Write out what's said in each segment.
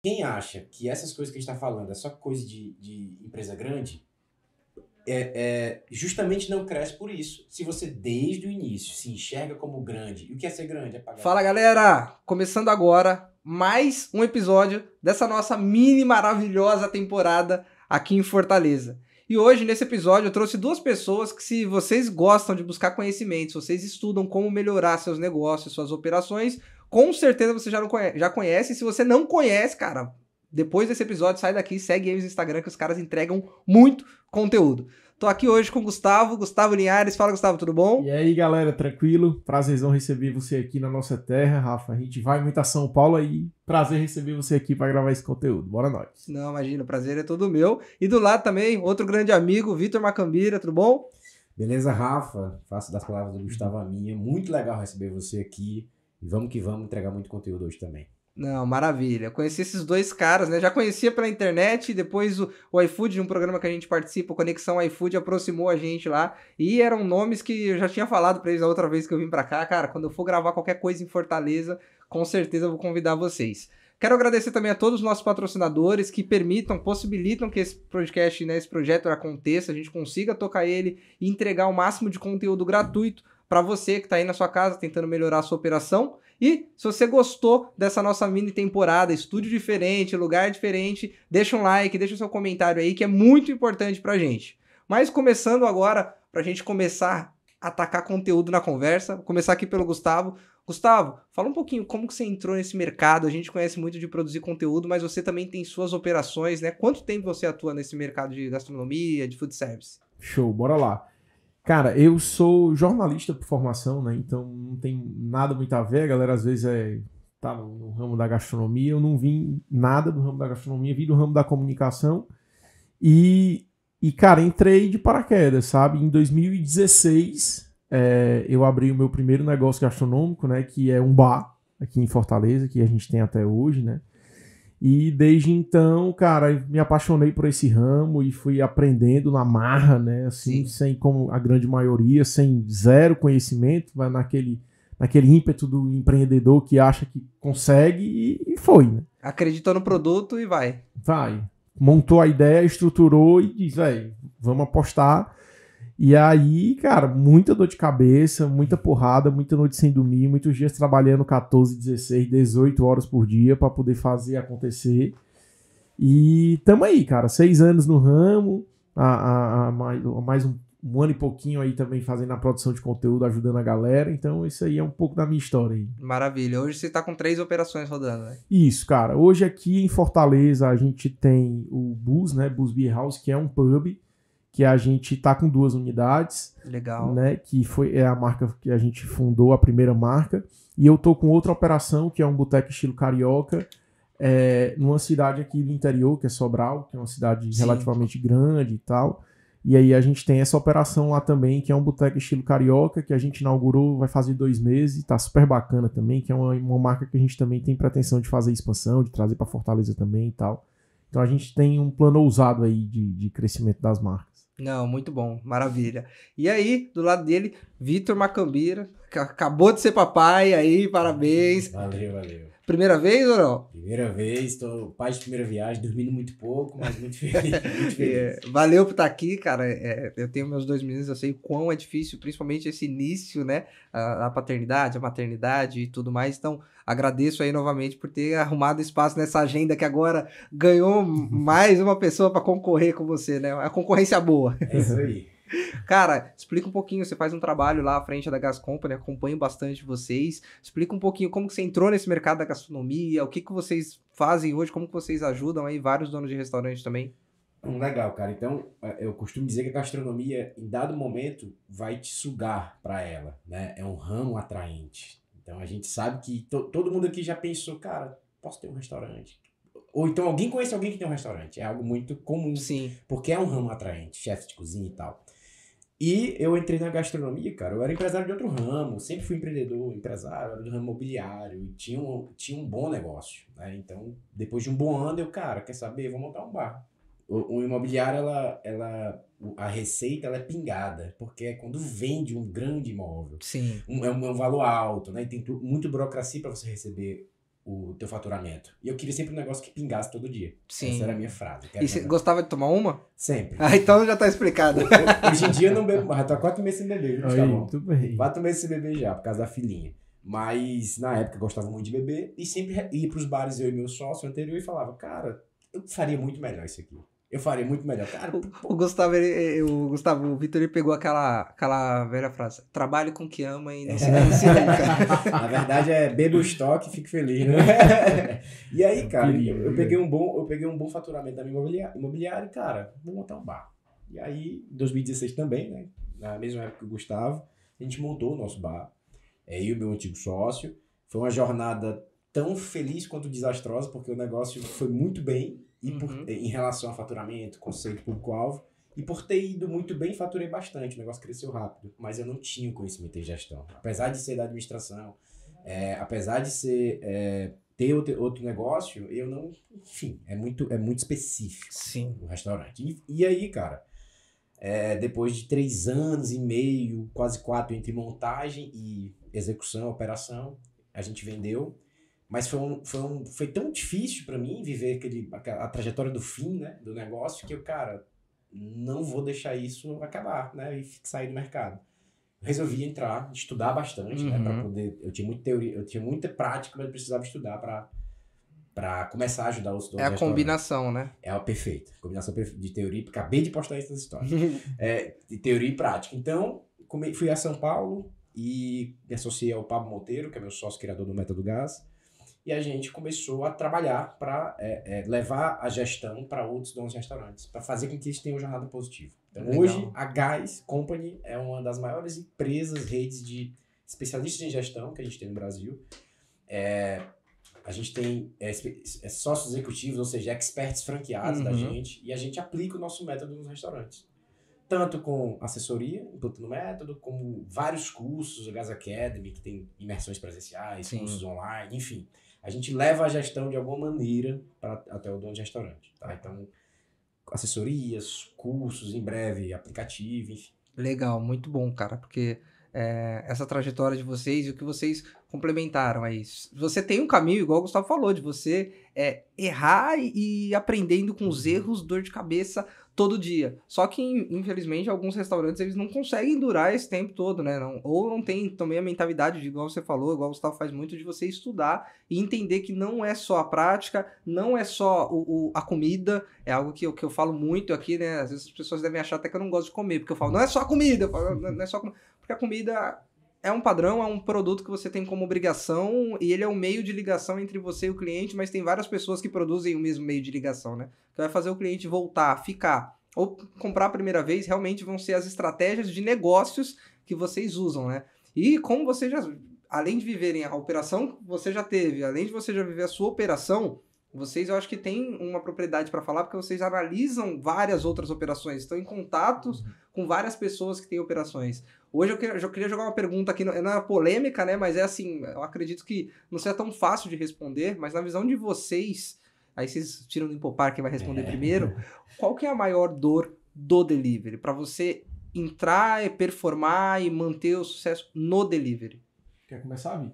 Quem acha que essas coisas que a gente está falando é só coisa de, de empresa grande, é, é, justamente não cresce por isso. Se você desde o início se enxerga como grande, e o que é ser grande? É pagar. Fala galera! Começando agora mais um episódio dessa nossa mini maravilhosa temporada aqui em Fortaleza. E hoje, nesse episódio, eu trouxe duas pessoas que, se vocês gostam de buscar conhecimento, se vocês estudam como melhorar seus negócios, suas operações, com certeza você já, não conhece, já conhece. Se você não conhece, cara, depois desse episódio, sai daqui, segue eles no Instagram, que os caras entregam muito conteúdo. Tô aqui hoje com o Gustavo, Gustavo Linhares. Fala, Gustavo, tudo bom? E aí, galera, tranquilo? Prazerzão receber você aqui na nossa terra, Rafa. A gente vai muito a São Paulo aí. Prazer receber você aqui para gravar esse conteúdo. Bora nós. Não, imagina, o prazer é todo meu. E do lado também, outro grande amigo, Vitor Macambira, tudo bom? Beleza, Rafa? Faço das palavras do Gustavo a minha. Muito legal receber você aqui. E vamos que vamos entregar muito conteúdo hoje também. Não, maravilha. Conheci esses dois caras, né? Já conhecia pela internet, depois o, o iFood, um programa que a gente participa, Conexão iFood, aproximou a gente lá. E eram nomes que eu já tinha falado para eles a outra vez que eu vim para cá. Cara, quando eu for gravar qualquer coisa em Fortaleza, com certeza eu vou convidar vocês. Quero agradecer também a todos os nossos patrocinadores que permitam, possibilitam que esse podcast, né, esse projeto aconteça, a gente consiga tocar ele e entregar o máximo de conteúdo gratuito para você que está aí na sua casa tentando melhorar a sua operação. E se você gostou dessa nossa mini temporada, estúdio diferente, lugar diferente, deixa um like, deixa o seu comentário aí que é muito importante para gente. Mas começando agora, para a gente começar a atacar conteúdo na conversa, vou começar aqui pelo Gustavo. Gustavo, fala um pouquinho como que você entrou nesse mercado. A gente conhece muito de produzir conteúdo, mas você também tem suas operações, né? Quanto tempo você atua nesse mercado de gastronomia, de food service? Show, bora lá. Cara, eu sou jornalista por formação, né? Então não tem nada muito a ver. A galera às vezes é, tá no, ramo da gastronomia. Eu não vim nada do ramo da gastronomia, vim do ramo da comunicação. E, e cara, entrei de paraquedas, sabe? Em 2016, é, eu abri o meu primeiro negócio gastronômico, né? Que é um bar aqui em Fortaleza, que a gente tem até hoje, né? E desde então, cara, me apaixonei por esse ramo e fui aprendendo na marra, né? Assim, Sim. sem como a grande maioria, sem zero conhecimento, mas naquele, naquele ímpeto do empreendedor que acha que consegue e, e foi, né? Acreditou no produto e vai. Vai. Montou a ideia, estruturou e diz, velho, vamos apostar. E aí, cara, muita dor de cabeça, muita porrada, muita noite sem dormir, muitos dias trabalhando 14, 16, 18 horas por dia para poder fazer acontecer. E tamo aí, cara, seis anos no ramo, a, a, a mais, a mais um, um, ano e pouquinho aí também fazendo a produção de conteúdo, ajudando a galera. Então, isso aí é um pouco da minha história aí. Maravilha. Hoje você tá com três operações rodando, né? Isso, cara. Hoje aqui em Fortaleza a gente tem o Bus, né? Bus Beer House, que é um pub que a gente tá com duas unidades. Legal. Né, que foi é a marca que a gente fundou, a primeira marca. E eu tô com outra operação, que é um boteco estilo carioca, é, numa cidade aqui do interior, que é Sobral, que é uma cidade Sim. relativamente grande e tal. E aí a gente tem essa operação lá também, que é um boteco estilo carioca, que a gente inaugurou, vai fazer dois meses, tá super bacana também, que é uma, uma marca que a gente também tem pretensão de fazer expansão, de trazer para Fortaleza também e tal. Então a gente tem um plano ousado aí de, de crescimento das marcas. Não, muito bom, maravilha. E aí, do lado dele, Vitor Macambira, acabou de ser papai aí, parabéns. Valeu, valeu. Primeira vez ou não? Primeira vez, estou pai de primeira viagem, dormindo muito pouco, mas muito feliz. Muito feliz. É, valeu por estar tá aqui, cara. É, é, eu tenho meus dois meninos, eu sei o quão é difícil, principalmente esse início, né? A, a, paternidade, a maternidade e tudo mais. Então, agradeço aí novamente por ter arrumado espaço nessa agenda que agora ganhou mais uma pessoa para concorrer com você, né? É a concorrência boa. É isso aí. Cara, explica um pouquinho, você faz um trabalho lá à frente da Gas Company, acompanho bastante vocês. Explica um pouquinho como que você entrou nesse mercado da gastronomia, o que, que vocês fazem hoje, como que vocês ajudam aí vários donos de restaurantes também. Hum, legal, cara. Então, é, eu costumo dizer que a gastronomia, em dado momento, vai te sugar para ela, né? É um ramo atraente. Então, a gente sabe que to todo mundo aqui já pensou, cara, posso ter um restaurante? Ou então alguém conhece alguém que tem um restaurante. É algo muito comum. Sim. Porque é um ramo atraente, chefe de cozinha e tal. E eu entrei na gastronomia, cara. Eu era empresário de outro ramo, sempre fui empreendedor, empresário, do ramo imobiliário, e tinha um, tinha um bom negócio. Né? Então, depois de um bom ano, eu, cara, quer saber? Vou montar um bar. O, o imobiliário, ela, ela, a receita ela é pingada, porque é quando vende um grande imóvel. Sim. Um, é, um, é um valor alto, né? E tem tu, muito burocracia para você receber o teu faturamento. E eu queria sempre um negócio que pingasse todo dia. Sim. Essa era a minha frase. E você gostava de tomar uma? Sempre. Ah, então já tá explicado. Hoje em dia eu não bebo mais, tô há quatro meses sem beber. tá bom. Muito bem. Quatro meses sem beber já, por causa da filhinha. Mas na época eu gostava muito de beber e sempre ia pros bares eu e meu sócio anterior e falava, cara, eu faria muito melhor isso aqui. Eu faria muito melhor. Cara, o, o, Gustavo, ele, o Gustavo, o Vitor, ele pegou aquela, aquela velha frase: trabalhe com o que ama e não se é. canse nunca. Na verdade é B o estoque, fique feliz, né? e aí, eu cara, queria, eu, eu peguei um bom, eu peguei um bom faturamento da minha imobiliária, imobiliária e, cara, vou montar um bar. E aí, em 2016 também, né? Na mesma época que o Gustavo, a gente montou o nosso bar. É, eu e o meu antigo sócio. Foi uma jornada tão feliz quanto desastrosa, porque o negócio foi muito bem e uhum. por, em relação a faturamento, conceito, público-alvo. E por ter ido muito bem, faturei bastante, o negócio cresceu rápido. Mas eu não tinha conhecimento em gestão. Apesar de ser da administração, é, apesar de ser é, ter outro, outro, negócio, eu não. Enfim, é muito, é muito específico Sim. o restaurante. E, e aí, cara, é, depois de três anos e meio, quase quatro, entre montagem e execução, operação, a gente vendeu mas foi, um, foi, um, foi tão difícil para mim viver aquele, a, trajetória do fim né, do negócio que eu, cara, não vou deixar isso acabar né, e sair do mercado. Resolvi entrar, estudar bastante, né, uhum. né, para poder. Eu tinha muita teoria, eu tinha muita prática, mas precisava estudar para para começar a ajudar os donos. É a combinação, né? É a perfeita. Combinação de teoria, acabei de postar isso nas histórias. é, de teoria e prática. Então, fui a São Paulo e me associei ao Pablo Monteiro, que é meu sócio criador do Método Gás e a gente começou a trabalhar para é, é, levar a gestão para outros donos de restaurantes, para fazer com que eles tenham uma jornada positiva. Então, Legal. hoje, a Guys Company é uma das maiores empresas, redes de especialistas em gestão que a gente tem no Brasil. É, a gente tem é, é, sócios executivos, ou seja, experts franqueados uhum. da gente, e a gente aplica o nosso método nos restaurantes. Tanto com assessoria, no método, como vários cursos, o Gas Academy, que tem imersões presenciais, Sim. cursos online, enfim. A gente leva a gestão de alguma maneira para até o dono de restaurante. Tá? Então, assessorias, cursos, em breve, aplicativo, enfim. Legal, muito bom, cara, porque é, essa trajetória de vocês e o que vocês complementaram a isso. Você tem um caminho, igual o Gustavo falou, de você é, errar e, e aprendendo com os uhum. erros, dor de cabeça todo dia. Só que, infelizmente, alguns restaurantes eles não conseguem durar esse tempo todo, né? Não, ou não tem também a mentalidade, de, igual você falou, igual o Gustavo faz muito, de você estudar e entender que não é só a prática, não é só o, o a comida, é algo que, que eu falo muito aqui, né? Às vezes as pessoas devem achar até que eu não gosto de comer, porque eu falo, não é só comida, falo, não é só comida. Porque a comida é um padrão, é um produto que você tem como obrigação e ele é o um meio de ligação entre você e o cliente, mas tem várias pessoas que produzem o mesmo meio de ligação, né? Que então, vai fazer o cliente voltar, ficar ou comprar a primeira vez, realmente vão ser as estratégias de negócios que vocês usam, né? E como você já além de viverem a operação que você já teve, além de você já viver a sua operação, vocês, eu acho que tem uma propriedade para falar, porque vocês analisam várias outras operações, estão em contatos uhum. com várias pessoas que têm operações. Hoje eu, que, eu queria jogar uma pergunta aqui, não é polêmica, né? Mas é assim, eu acredito que não seja tão fácil de responder, mas na visão de vocês, aí vocês tiram do Impopar quem vai responder é. primeiro, qual que é a maior dor do delivery? Para você entrar, e performar e manter o sucesso no delivery? Quer começar, Vi?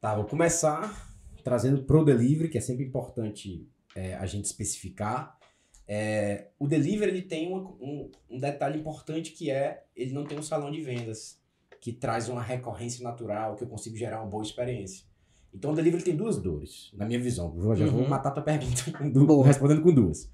Tá, vou começar trazendo para o delivery, que é sempre importante é, a gente especificar, é, o delivery ele tem um, um, um, detalhe importante que é ele não tem um salão de vendas que traz uma recorrência natural, que eu consigo gerar uma boa experiência. Então o delivery tem duas dores, na minha visão. Eu já uhum. vou matar tua pergunta com duas, respondendo com duas.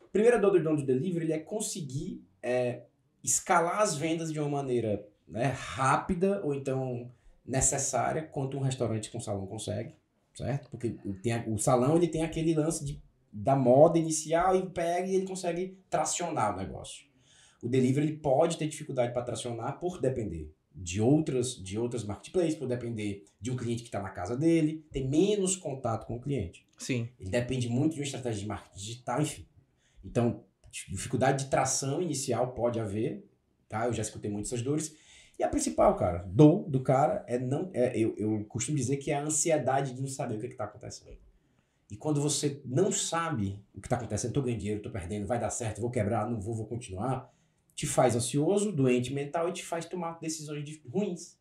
A primeira dor do dono do delivery é conseguir é, escalar as vendas de uma maneira né, rápida ou então necessária, quanto um restaurante com salão consegue certo? Porque tem, a, o salão ele tem aquele lance de, da moda inicial e pega e ele consegue tracionar o negócio. O delivery ele pode ter dificuldade para tracionar por depender de outras de outras marketplaces, por depender de um cliente que está na casa dele, tem menos contato com o cliente. Sim. Ele depende muito de uma estratégia de marketing digital, enfim. Então, dificuldade de tração inicial pode haver, tá? Eu já escutei muitas essas dores. E a principal, cara, dor do cara é não. É, eu, eu costumo dizer que é a ansiedade de não saber o que, é está acontecendo. E quando você não sabe o que está acontecendo, estou ganhando dinheiro, estou perdendo, vai dar certo, vou quebrar, não vou, vou continuar, te faz ansioso, doente mental e te faz tomar decisões de, ruins.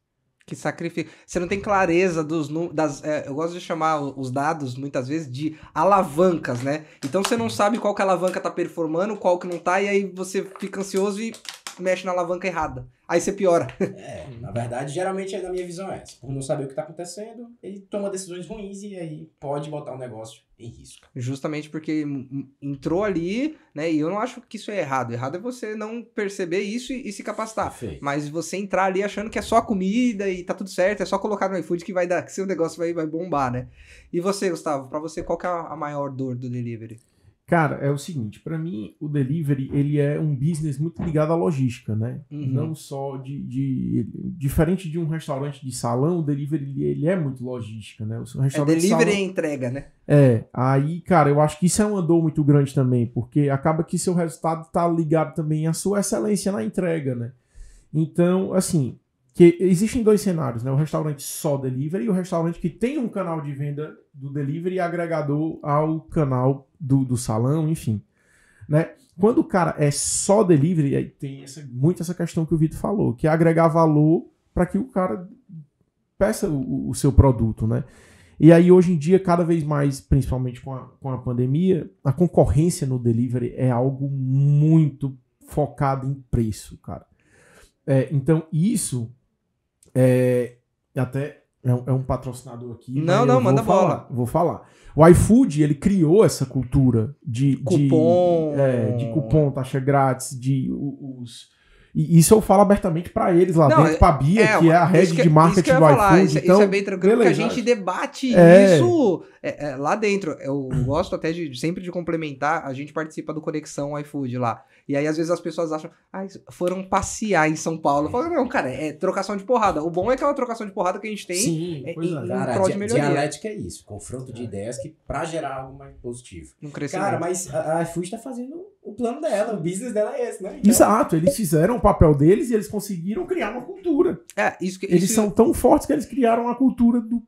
Que sacrifica. Você não tem clareza dos. Das, é, eu gosto de chamar os dados, muitas vezes, de alavancas, né? Então você não sabe qual que a alavanca tá performando, qual que não tá, e aí você fica ansioso e mexe na alavanca errada. Aí você piora. É, na verdade, geralmente na minha visão é essa. Por não saber o que está acontecendo, ele toma decisões ruins e aí pode botar o negócio em risco. Justamente porque entrou ali, né? E eu não acho que isso é errado. Errado é você não perceber isso e, e se capacitar. Perfeito. Mas você entrar ali achando que é só comida e tá tudo certo, é só colocar no iFood que vai dar, que seu negócio vai, vai bombar, né? E você, Gustavo, para você, qual que é a maior dor do delivery? Cara, é o seguinte, para mim o delivery ele é um business muito ligado à logística, né? Uhum. Não só de, de, diferente de um restaurante de salão, o delivery ele, é muito logística, né? O é restaurante é delivery de salão, é entrega, né? É, aí, cara, eu acho que isso é um andor muito grande também, porque acaba que seu resultado tá ligado também à sua excelência na entrega, né? Então, assim, que existem dois cenários, né? O restaurante só delivery e o restaurante que tem um canal de venda do delivery agregador ao canal do, do salão, enfim, né? Quando o cara é só delivery, aí tem essa, muito essa questão que o Vitor falou, que é agregar valor para que o cara peça o, o, seu produto, né? E aí hoje em dia, cada vez mais, principalmente com a, com a pandemia, a concorrência no delivery é algo muito focado em preço, cara. É, então isso é, até é um, é um patrocinador aqui. Não, não, manda falar, bola. Vou falar. O iFood, ele criou essa cultura de cupom, de, é, de cupom taxa grátis, de os. E isso eu falo abertamente para eles lá não, dentro, pra Bia, é, que é a rede de é, marketing do iFood. Isso, é, então, isso é bem tranquilo, beleza, porque a gente debate é. isso é, lá dentro. Eu gosto até de sempre de complementar, a gente participa do Conexão iFood lá. E aí, às vezes, as pessoas acham, ah, foram passear em São Paulo. Eu falo, não, cara, é trocação de porrada. O bom é que é uma trocação de porrada que a gente tem Sim, é, em, é. cara, prol de melhoria. Dialética é isso, confronto de é. ideias que pra gerar algo mais positivo. Um cara, mas a iFood tá fazendo o plano dela, o business dela é esse, né? Então... Exato, eles fizeram o papel deles e eles conseguiram criar uma cultura. É, isso que, eles isso... são tão fortes que eles criaram a cultura do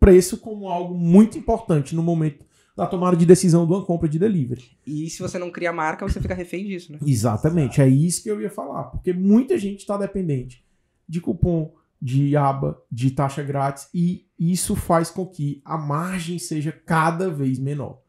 preço como algo muito importante no momento da tomada de decisão de uma compra de delivery. E se você não cria marca, você fica refém disso, né? Exatamente, é isso que eu ia falar, porque muita gente está dependente de cupom, de aba, de taxa grátis, e isso faz com que a margem seja cada vez menor.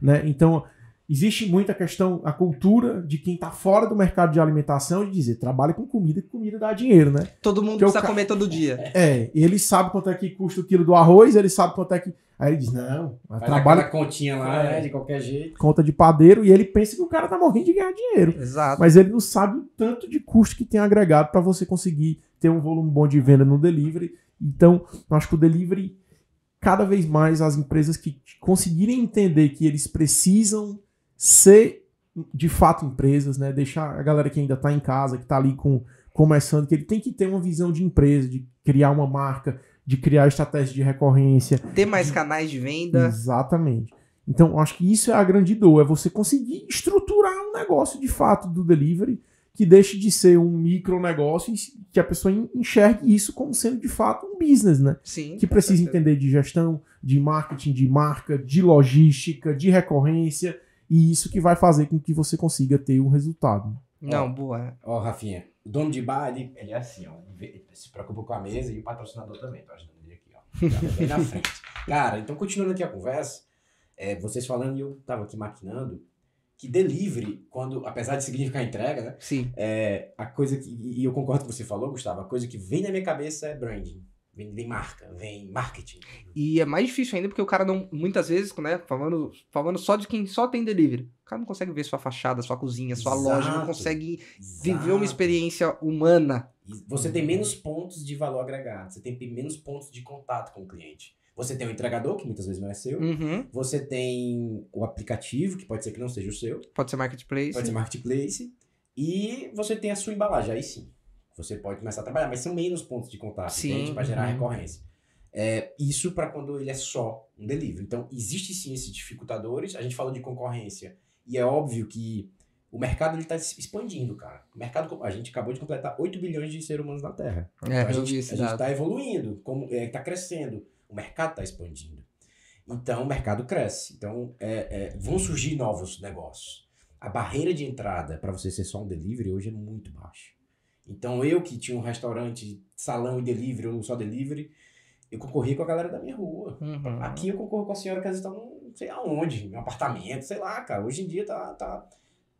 Né? Então, existe muita questão, a cultura de quem está fora do mercado de alimentação de dizer, trabalha com comida, que comida dá dinheiro, né? Todo mundo Porque precisa ca... comer todo dia. É, ele sabe quanto é que custa o quilo do arroz, ele sabe quanto é que Aí ele diz: não, trabalha. continha lá, é, né, de qualquer jeito. Conta de padeiro, e ele pensa que o cara tá morrendo de ganhar dinheiro. Exato. Mas ele não sabe o tanto de custo que tem agregado para você conseguir ter um volume bom de venda no delivery. Então, acho que o delivery, cada vez mais, as empresas que conseguirem entender que eles precisam ser de fato empresas, né? Deixar a galera que ainda está em casa, que está ali com começando, que ele tem que ter uma visão de empresa, de criar uma marca, de criar estratégias de recorrência. Ter mais canais de venda. Exatamente. Então, acho que isso é a grande dor, é você conseguir estruturar um negócio de fato do delivery que deixe de ser um micro negócio e que a pessoa enxergue isso como sendo de fato um business, né? Sim. Que precisa entender de gestão, de marketing, de marca, de logística, de recorrência, e isso que vai fazer com que você consiga ter um resultado. Não, ó, boa. Ó, Rafinha, o dono de bar, ele, ele é assim, ó. Ele se preocupa com a mesa e o patrocinador também. Tô ajudando ele aqui, ó. Tá bem na frente. Cara, então continuando aqui a conversa, é, vocês falando e eu tava aqui maquinando, que delivery, quando, apesar de significar entrega, né? Sim. É, a coisa que, e eu concordo com o que você falou, Gustavo, a coisa que vem na minha cabeça é branding vem marca, vem marketing. E é mais difícil ainda porque o cara não, muitas vezes, né, falando, falando só de quem só tem delivery, o cara não consegue ver sua fachada, sua cozinha, sua exato, loja, não consegue exato. viver uma experiência humana. Você tem menos pontos de valor agregado, você tem menos pontos de contato com o cliente. Você tem o entregador, que muitas vezes não é seu. Uhum. Você tem o aplicativo, que pode ser que não seja o seu. Pode ser marketplace. Pode ser marketplace. E você tem a sua embalagem, aí sim você pode começar a trabalhar, mas são menos pontos de contato, Para gerar uhum. recorrência. É, isso para quando ele é só um delivery. Então, existe sim esses dificultadores. A gente falou de concorrência e é óbvio que o mercado ele está expandindo, cara. O mercado, a gente acabou de completar 8 bilhões de seres humanos na Terra. É, então, a gente está evoluindo, está é, tá crescendo. O mercado está expandindo. Então, o mercado cresce. Então, é, é, vão surgir novos negócios. A barreira de entrada para você ser só um delivery hoje é muito baixa. Então eu que tinha um restaurante, salão e delivery, ou só delivery, eu concorria com a galera da minha rua. Uhum. Aqui eu concorro com a senhora que às vezes tá num, sei aonde, em um apartamento, sei lá, cara. Hoje em dia tá, tá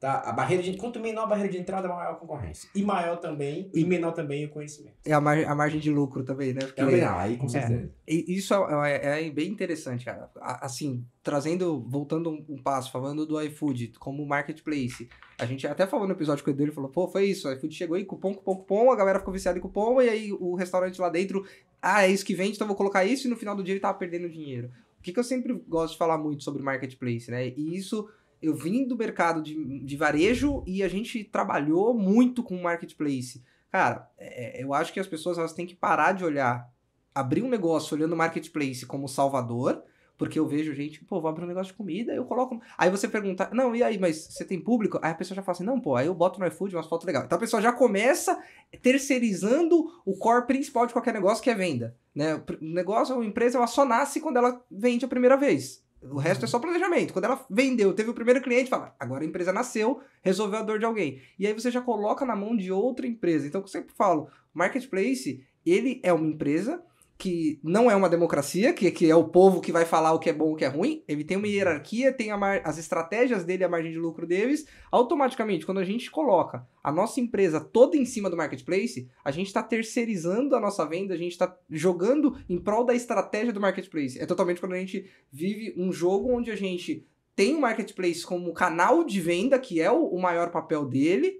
Tá? A barreira de, quanto menor a barreira de entrada, maior a concorrência. E maior também, e menor também o conhecimento. É a, margem, a margem de lucro também, né? Porque, também, aí com é. certeza. É, isso é, é, bem interessante, cara. Assim, trazendo, voltando um, um, passo, falando do iFood como marketplace. A gente até falou no episódio com o Edu, ele falou, pô, foi isso, o iFood chegou aí, cupom, cupom, cupom, a galera ficou viciada em cupom, e aí o restaurante lá dentro, ah, é isso que vende, então vou colocar isso, e no final do dia ele tava perdendo dinheiro. O que, que eu sempre gosto de falar muito sobre marketplace, né? E isso eu vim do mercado de, de varejo e a gente trabalhou muito com marketplace. Cara, é, é, eu acho que as pessoas elas têm que parar de olhar, abrir um negócio olhando o marketplace como salvador, porque eu vejo gente, pô, vou abrir um negócio de comida, eu coloco. Aí você pergunta, não, e aí, mas você tem público? Aí a pessoa já fala assim, não, pô, aí eu boto no iFood umas fotos legais. Então a pessoa já começa terceirizando o core principal de qualquer negócio, que é venda. Né? O negócio, a empresa, ela só nasce quando ela vende a primeira vez. O resto é só planejamento. Quando ela vendeu, teve o primeiro cliente, fala, agora a empresa nasceu, resolveu a dor de alguém. E aí você já coloca na mão de outra empresa. Então, eu sempre falo, marketplace, ele é uma empresa que não é uma democracia, que, que é o povo que vai falar o que é bom e o que é ruim, ele tem uma uhum. hierarquia, tem mar, as estratégias dele, a margem de lucro deles. Automaticamente, quando a gente coloca a nossa empresa toda em cima do marketplace, a gente está terceirizando a nossa venda, a gente está jogando em prol da estratégia do marketplace. É totalmente quando a gente vive um jogo onde a gente tem o marketplace como canal de venda, que é o, o maior papel dele,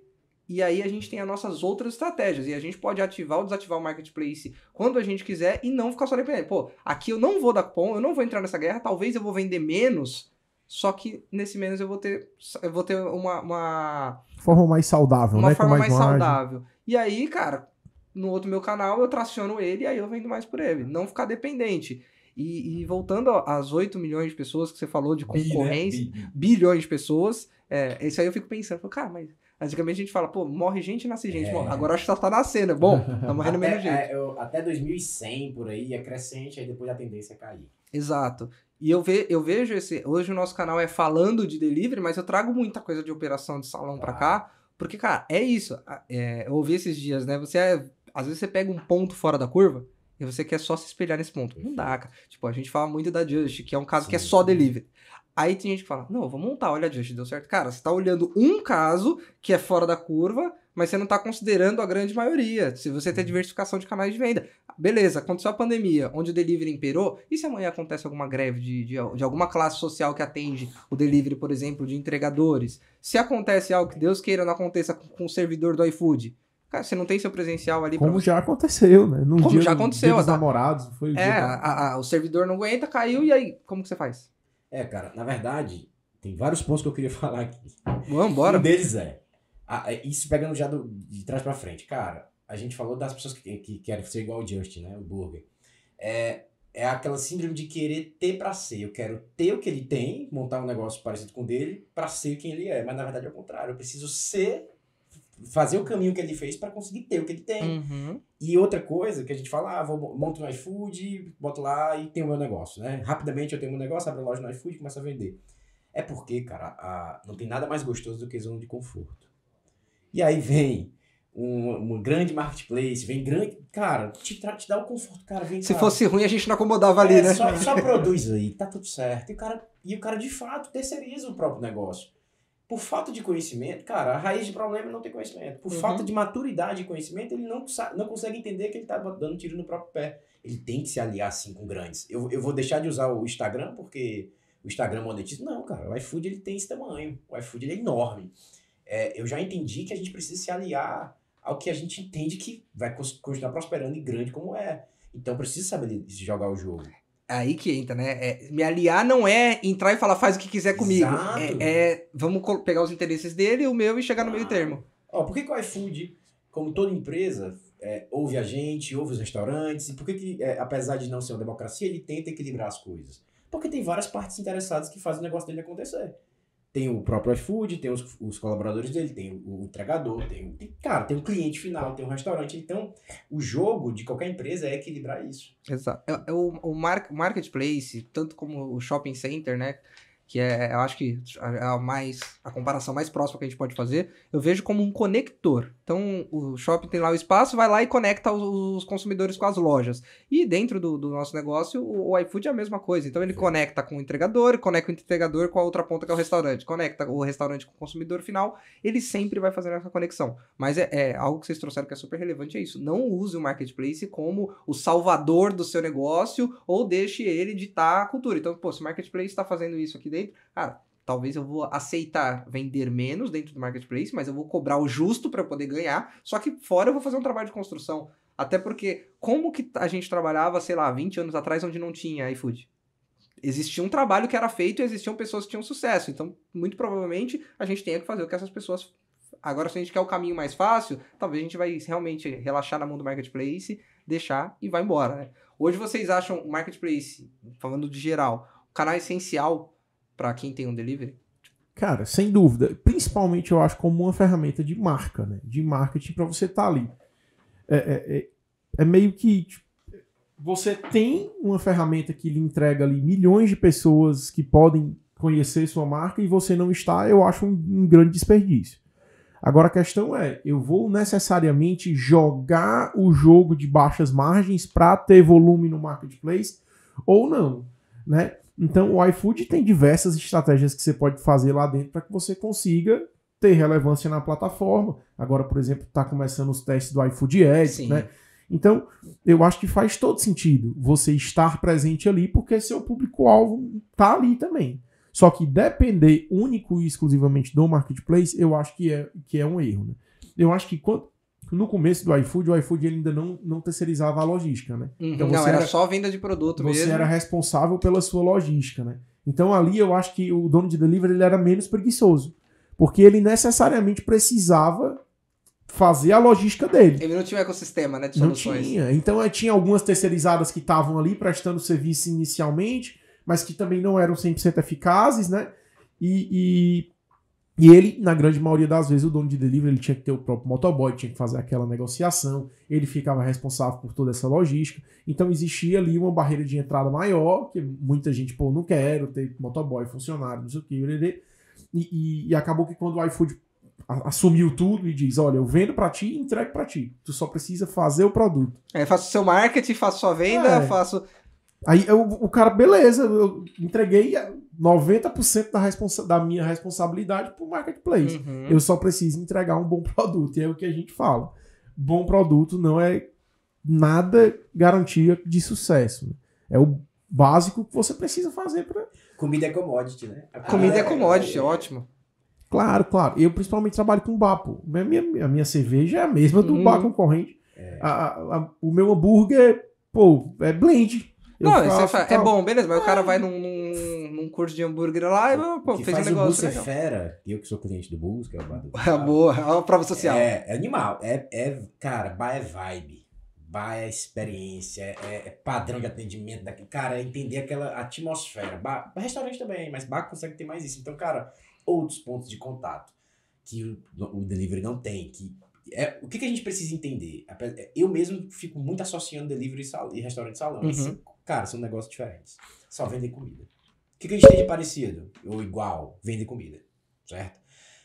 e aí a gente tem as nossas outras estratégias. E a gente pode ativar ou desativar o marketplace quando a gente quiser e não ficar só dependendo. Pô, aqui eu não vou dar cupom, eu não vou entrar nessa guerra, talvez eu vou vender menos, só que nesse menos eu vou ter, eu vou ter uma. uma forma mais saudável, uma né? Uma forma mais, mais saudável. E aí, cara, no outro meu canal eu traciono ele e aí eu vendo mais por ele. Não ficar dependente. E, e voltando às 8 milhões de pessoas que você falou de né? concorrência, Bi, né? Bi. bilhões de pessoas, é, isso aí eu fico pensando, cara, mas Antigamente a gente fala, pô, morre gente, nasce gente. É. Bom, agora acho que só tá nascendo. Bom, tá morrendo até, menos gente. É, eu, até 2100 por aí é crescente, aí depois a tendência é cair. Exato. E eu, ve, eu vejo esse. Hoje o nosso canal é falando de delivery, mas eu trago muita coisa de operação de salão claro. pra cá. Porque, cara, é isso. É, eu ouvi esses dias, né? Você é, às vezes você pega um ponto fora da curva e você quer só se espelhar nesse ponto. Não dá, cara. Tipo, a gente fala muito da Just, que é um caso sim, que é só sim. delivery. Aí tem gente que fala, não, vou montar, olha gente deu certo. Cara, você tá olhando um caso que é fora da curva, mas você não tá considerando a grande maioria. Se você tem uhum. diversificação de canais de venda. Beleza, aconteceu a pandemia, onde o delivery imperou, e se amanhã acontece alguma greve de, de, de alguma classe social que atende o delivery, por exemplo, de entregadores? Se acontece algo que Deus queira não aconteça com, com o servidor do iFood, Cara, você não tem seu presencial ali. Como pra... já aconteceu, né? Num como dia, já aconteceu. Dia dos namorados, foi o é, dia. É, o servidor não aguenta, caiu, e aí, como que você faz? É, cara, na verdade, tem vários pontos que eu queria falar aqui. Vamos embora. Um deles é, é isso pegando já do, de trás para frente. Cara, a gente falou das pessoas que, que querem ser igual o Justin, né? O Burger. É, é aquela síndrome de querer ter para ser. Eu quero ter o que ele tem, montar um negócio parecido com o dele, para ser quem ele é. Mas na verdade é o contrário. Eu preciso ser fazer o caminho que ele fez para conseguir ter o que ele tem. Uhum. E outra coisa que a gente fala, ah, monto um iFood, boto lá e tenho o meu negócio, né? Rapidamente eu tenho meu negócio, abro a loja no iFood e começo a vender. É porque, cara, a, não tem nada mais gostoso do que zona de conforto. E aí vem um, um grande marketplace, vem grande. Cara, te, te dá o conforto, cara. Vem, Se cara, fosse ruim, a gente não acomodava ali, é, né? Só, só produz aí, tá tudo certo. E o, cara, e o cara, de fato, terceiriza o próprio negócio por falta de conhecimento, cara, a raiz de problema é não ter conhecimento. Por uhum. falta de maturidade e conhecimento, ele não, sabe, não consegue entender que ele está dando tiro no próprio pé. Ele tem que se aliar, assim, com grandes. Eu, eu vou deixar de usar o Instagram porque o Instagram monetiza. Não, cara, o iFood ele tem esse tamanho. O iFood ele é enorme. É, eu já entendi que a gente precisa se aliar ao que a gente entende que vai continuar prosperando e grande como é. Então precisa saber jogar o jogo aí que entra, né? É, me aliar não é entrar e falar faz o que quiser comigo. É, é, vamos pegar os interesses dele, o meu e chegar ah. no meio ah. termo. Ó, por que, que o iFood, como toda empresa, é, ouve a gente, ouve os restaurantes, e por que, que é, apesar de não ser uma democracia, ele tenta equilibrar as coisas? Porque tem várias partes interessadas que fazem o negócio dele acontecer tem o próprio iFood, tem os, os colaboradores dele, tem o, entregador, tem, tem, cara, tem o cliente final, tem o restaurante. Então, o jogo de qualquer empresa é equilibrar isso. Exato. É, é o, o, market, marketplace, tanto como o shopping center, né? que é, eu acho que é a mais a comparação mais próxima que a gente pode fazer, eu vejo como um conector. Então, o shopping tem lá o espaço, vai lá e conecta os, os consumidores com as lojas. E dentro do, do nosso negócio, o, o, iFood é a mesma coisa. Então, ele conecta com o entregador, conecta o entregador com a outra ponta que é o restaurante, conecta o restaurante com o consumidor final, ele sempre vai fazendo essa conexão. Mas é, é algo que vocês trouxeram que é super relevante é isso. Não use o marketplace como o salvador do seu negócio ou deixe ele ditar a cultura. Então, pô, se o marketplace está fazendo isso aqui dentro, dentro. Ah, talvez eu vou aceitar vender menos dentro do marketplace, mas eu vou cobrar o justo para poder ganhar. Só que fora eu vou fazer um trabalho de construção. Até porque, como que a gente trabalhava, sei lá, 20 anos atrás, onde não tinha iFood? Existia um trabalho que era feito e existiam pessoas que tinham sucesso. Então, muito provavelmente, a gente tem que fazer o que essas pessoas. Agora, se a gente quer o caminho mais fácil, talvez a gente vai realmente relaxar na mão do marketplace, deixar e vai embora. Né? Hoje vocês acham o marketplace, falando de geral, o canal essencial para quem tem um delivery? Cara, sem dúvida. Principalmente eu acho como uma ferramenta de marca, né? De marketing para você estar tá ali. É, é, é, é, meio que tipo, você tem uma ferramenta que lhe entrega ali milhões de pessoas que podem conhecer sua marca e você não está, eu acho um, um grande desperdício. Agora a questão é, eu vou necessariamente jogar o jogo de baixas margens para ter volume no marketplace ou não, né? Então, o iFood tem diversas estratégias que você pode fazer lá dentro para que você consiga ter relevância na plataforma. Agora, por exemplo, está começando os testes do iFood Ads, né? Então, eu acho que faz todo sentido você estar presente ali, porque seu público-alvo está ali também. Só que depender único e exclusivamente do marketplace, eu acho que é, que é um erro. Né? Eu acho que quando, no começo do iFood, o iFood ele ainda não, não terceirizava a logística, né? Uhum. Então você não, era, era, só venda de produto você mesmo. Você era responsável pela sua logística, né? Então ali eu acho que o dono de delivery ele era menos preguiçoso, porque ele necessariamente precisava fazer a logística dele. Ele não tinha um ecossistema, né, de soluções. Não tinha. Então eh, tinha algumas terceirizadas que estavam ali prestando serviço inicialmente, mas que também não eram 100% eficazes, né? E, e e ele, na grande maioria das vezes, o dono de delivery ele tinha que ter o próprio motoboy, tinha que fazer aquela negociação, ele ficava responsável por toda essa logística. Então existia ali uma barreira de entrada maior, que muita gente, pô, não quero ter motoboy, funcionário, não sei o que, e, e, e acabou que quando o iFood assumiu tudo e diz: olha, eu vendo para ti e entrego para ti. Tu só precisa fazer o produto. É, faço seu marketing, faço sua venda, é. faço. Aí eu, o cara, beleza, eu entreguei 90% da, responsa da minha responsabilidade para o marketplace. Uhum. Eu só preciso entregar um bom produto. E é o que a gente fala. Bom produto não é nada garantia de sucesso. É o básico que você precisa fazer para. Comida é commodity, né? A comida é ah, é, commodity, é. ótimo. Claro, claro. Eu principalmente trabalho com bapo. A minha, a minha cerveja é a mesma do uhum. bar concorrente. É. A, a, o meu hambúrguer, pô, é blend não, faço, fala, é bom, beleza, mas o cara é. vai num, num, num, curso de hambúrguer lá e pô, fez um negócio. O Bulls é fera. Eu que sou cliente do Bulls, que é o bar do. É boa, é uma prova social. É, é animal. É, é, cara, bar é vibe. Bar é experiência, é, é, é padrão de atendimento. Daqui, cara, é entender aquela atmosfera. Bar, restaurante também, mas bar consegue ter mais isso. Então, cara, outros pontos de contato que o, o delivery não tem, que é, o que, que, a gente precisa entender? Eu mesmo fico muito associando delivery e, sal, e restaurante salão. Uhum. Assim, Cara, são negócios diferentes. Só vendem comida. O que, que a gente tem de parecido? Ou igual, vendem comida, certo?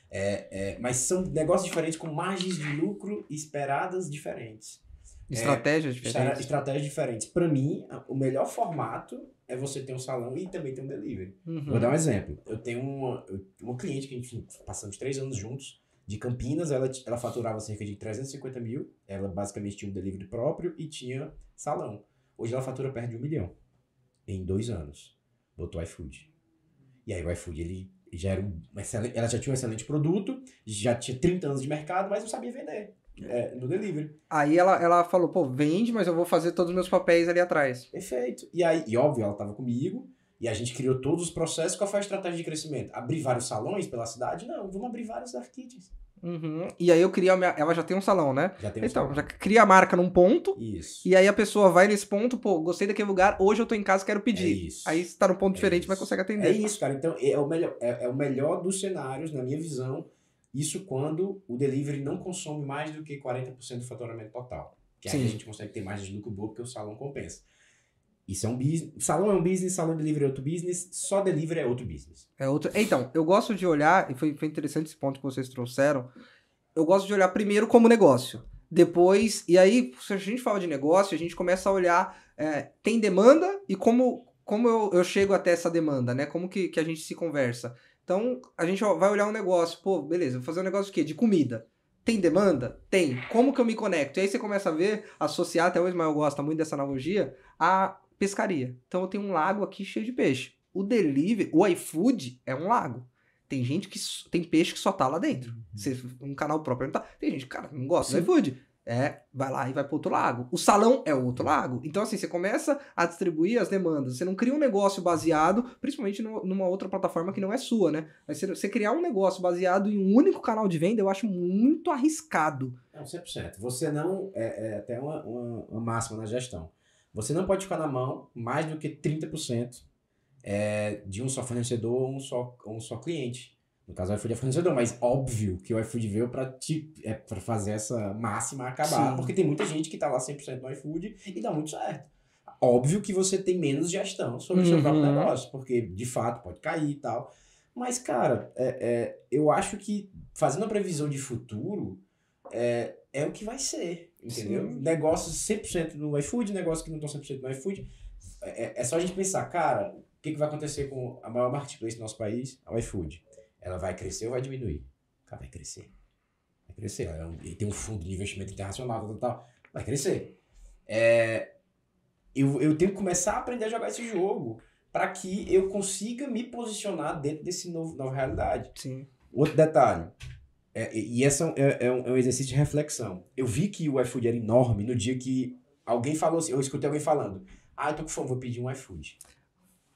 É, é, mas são negócios diferentes com margens de lucro esperadas diferentes. É, estratégias é, diferentes. Estratégias diferentes. Para mim, o melhor formato é você ter um salão e também ter um delivery. Uhum. Vou dar um exemplo. Eu tenho uma, uma cliente que a gente passamos três anos juntos, de Campinas, ela, ela faturava cerca de 350 mil, ela basicamente tinha um delivery próprio e tinha salão. Hoje ela fatura perto de um milhão em dois anos. Botou iFood. E aí o iFood, ele já era um excelente, ela já tinha um excelente produto, já tinha 30 anos de mercado, mas não sabia vender. É, no delivery. Aí ela, ela falou, pô, vende, mas eu vou fazer todos os meus papéis ali atrás. Perfeito. E aí, e óbvio, ela estava comigo, e a gente criou todos os processos. Qual foi a estratégia de crescimento? Abrir vários salões pela cidade? Não, vamos abrir vários dark Uhum. E aí eu crio a minha. Ela já tem um salão, né? Já tem um então, salão. já cria a marca num ponto. Isso. E aí a pessoa vai nesse ponto, pô, gostei daquele lugar, hoje eu tô em casa, quero pedir. É isso. Aí você tá num ponto é diferente, isso. mas consegue atender. É isso, cara. Então, é, é o, melhor, é, é o melhor dos cenários, na minha visão. Isso quando o delivery não consome mais do que 40% do faturamento total. Que é Sim. aí a gente consegue ter mais de lucro bom porque o salão compensa. Isso é um business. Salão é um business, salão delivery é outro business, só delivery é outro business. É outro. Então, eu gosto de olhar, e foi, foi interessante esse ponto que vocês trouxeram. Eu gosto de olhar primeiro como negócio. Depois, e aí, se a gente fala de negócio, a gente começa a olhar é, tem demanda e como, como eu, eu chego até essa demanda, né? Como que, que a gente se conversa. Então, a gente vai olhar um negócio, pô, beleza, vou fazer um negócio de quê? De comida. Tem demanda? Tem. Como que eu me conecto? E aí você começa a ver, associar, até o Ismael gosta muito dessa analogia, a pescaria. Então eu tenho um lago aqui cheio de peixe. O delivery, o iFood é um lago. Tem gente que tem peixe que só tá lá dentro. Uhum. um canal próprio não tá. Tem gente, cara, não gosta do iFood. É, vai lá e vai pro outro lago. O salão é outro lago. Então, assim, você começa a distribuir as demandas. Você não cria um negócio baseado, principalmente no, numa outra plataforma que não é sua, né? Mas você, você, criar um negócio baseado em um único canal de venda, eu acho muito arriscado. É, 100%. Você não. É, é até uma, uma, uma máxima na gestão. Você não pode ficar na mão mais do que 30% é, de um só fornecedor ou um só, um só cliente. No caso, o iFood é fornecedor, mas óbvio que o iFood veio para é, fazer essa máxima acabar, Sim. porque tem muita gente que está lá 100% no iFood e dá muito certo. Óbvio que você tem menos gestão sobre uhum. o seu próprio uhum. negócio, porque de fato pode cair e tal. Mas, cara, é, é, eu acho que fazendo a previsão de futuro é, é o que vai ser. Entendeu? Sim. Negócios 100% no iFood, negócios que não estão 100% no iFood. É, é, é só a gente pensar, cara, o que, que vai acontecer com a maior marketplace do nosso país, a é iFood? Ela vai crescer ou vai diminuir? Cara, vai crescer. Vai crescer. Ela é um, tem um fundo de investimento internacional, tal, tal. Vai crescer. É, eu, eu tenho que começar a aprender a jogar esse jogo para que eu consiga me posicionar dentro desse novo nova realidade. Sim. Outro detalhe, é, e esse é um, é, é, um, é um, exercício de reflexão. Eu vi que o iFood era enorme no dia que alguém falou assim, eu escutei alguém falando, ah, eu tô com fome, vou pedir um iFood.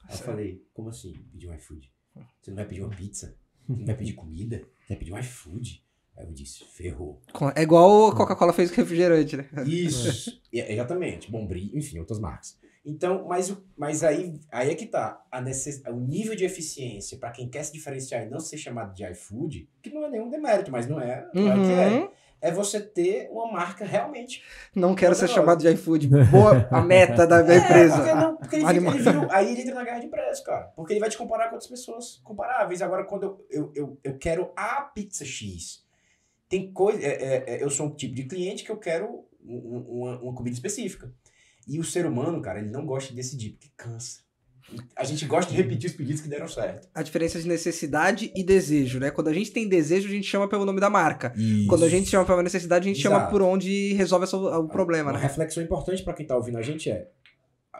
Aí eu falei, como assim, pedir um iFood? Você não vai pedir uma pizza? Não vai pedir comida? Você vai pedir um iFood? Aí eu disse, ferrou. É igual a Coca-Cola fez com refrigerante, né? Isso, exatamente, Bombri, enfim, outras marcas. Então, mas, mas aí, aí é que tá. A necess... O nível de eficiência para quem quer se diferenciar e não ser chamado de iFood, que não é nenhum demérito, mas não é, uhum. é que é. Uhum. É você ter uma marca realmente. Não quero ser chamado de iFood. Boa a meta da minha é, empresa. Porque não, porque ele, ele, viu, aí ele entra na guerra de preço, cara. Porque ele vai te comparar com outras pessoas comparáveis. Agora, quando eu, eu, eu, eu quero a pizza X, tem coisa. É, é, é, eu sou um tipo de cliente que eu quero uma, uma comida específica. E o ser humano, cara, ele não gosta de decidir, porque cansa. A gente gosta de repetir os pedidos que deram certo. A diferença de necessidade e desejo, né? Quando a gente tem desejo, a gente chama pelo nome da marca. Isso. Quando a gente chama pela necessidade, a gente Exato. chama por onde resolve o problema, Uma né? reflexão importante para quem tá ouvindo a gente é: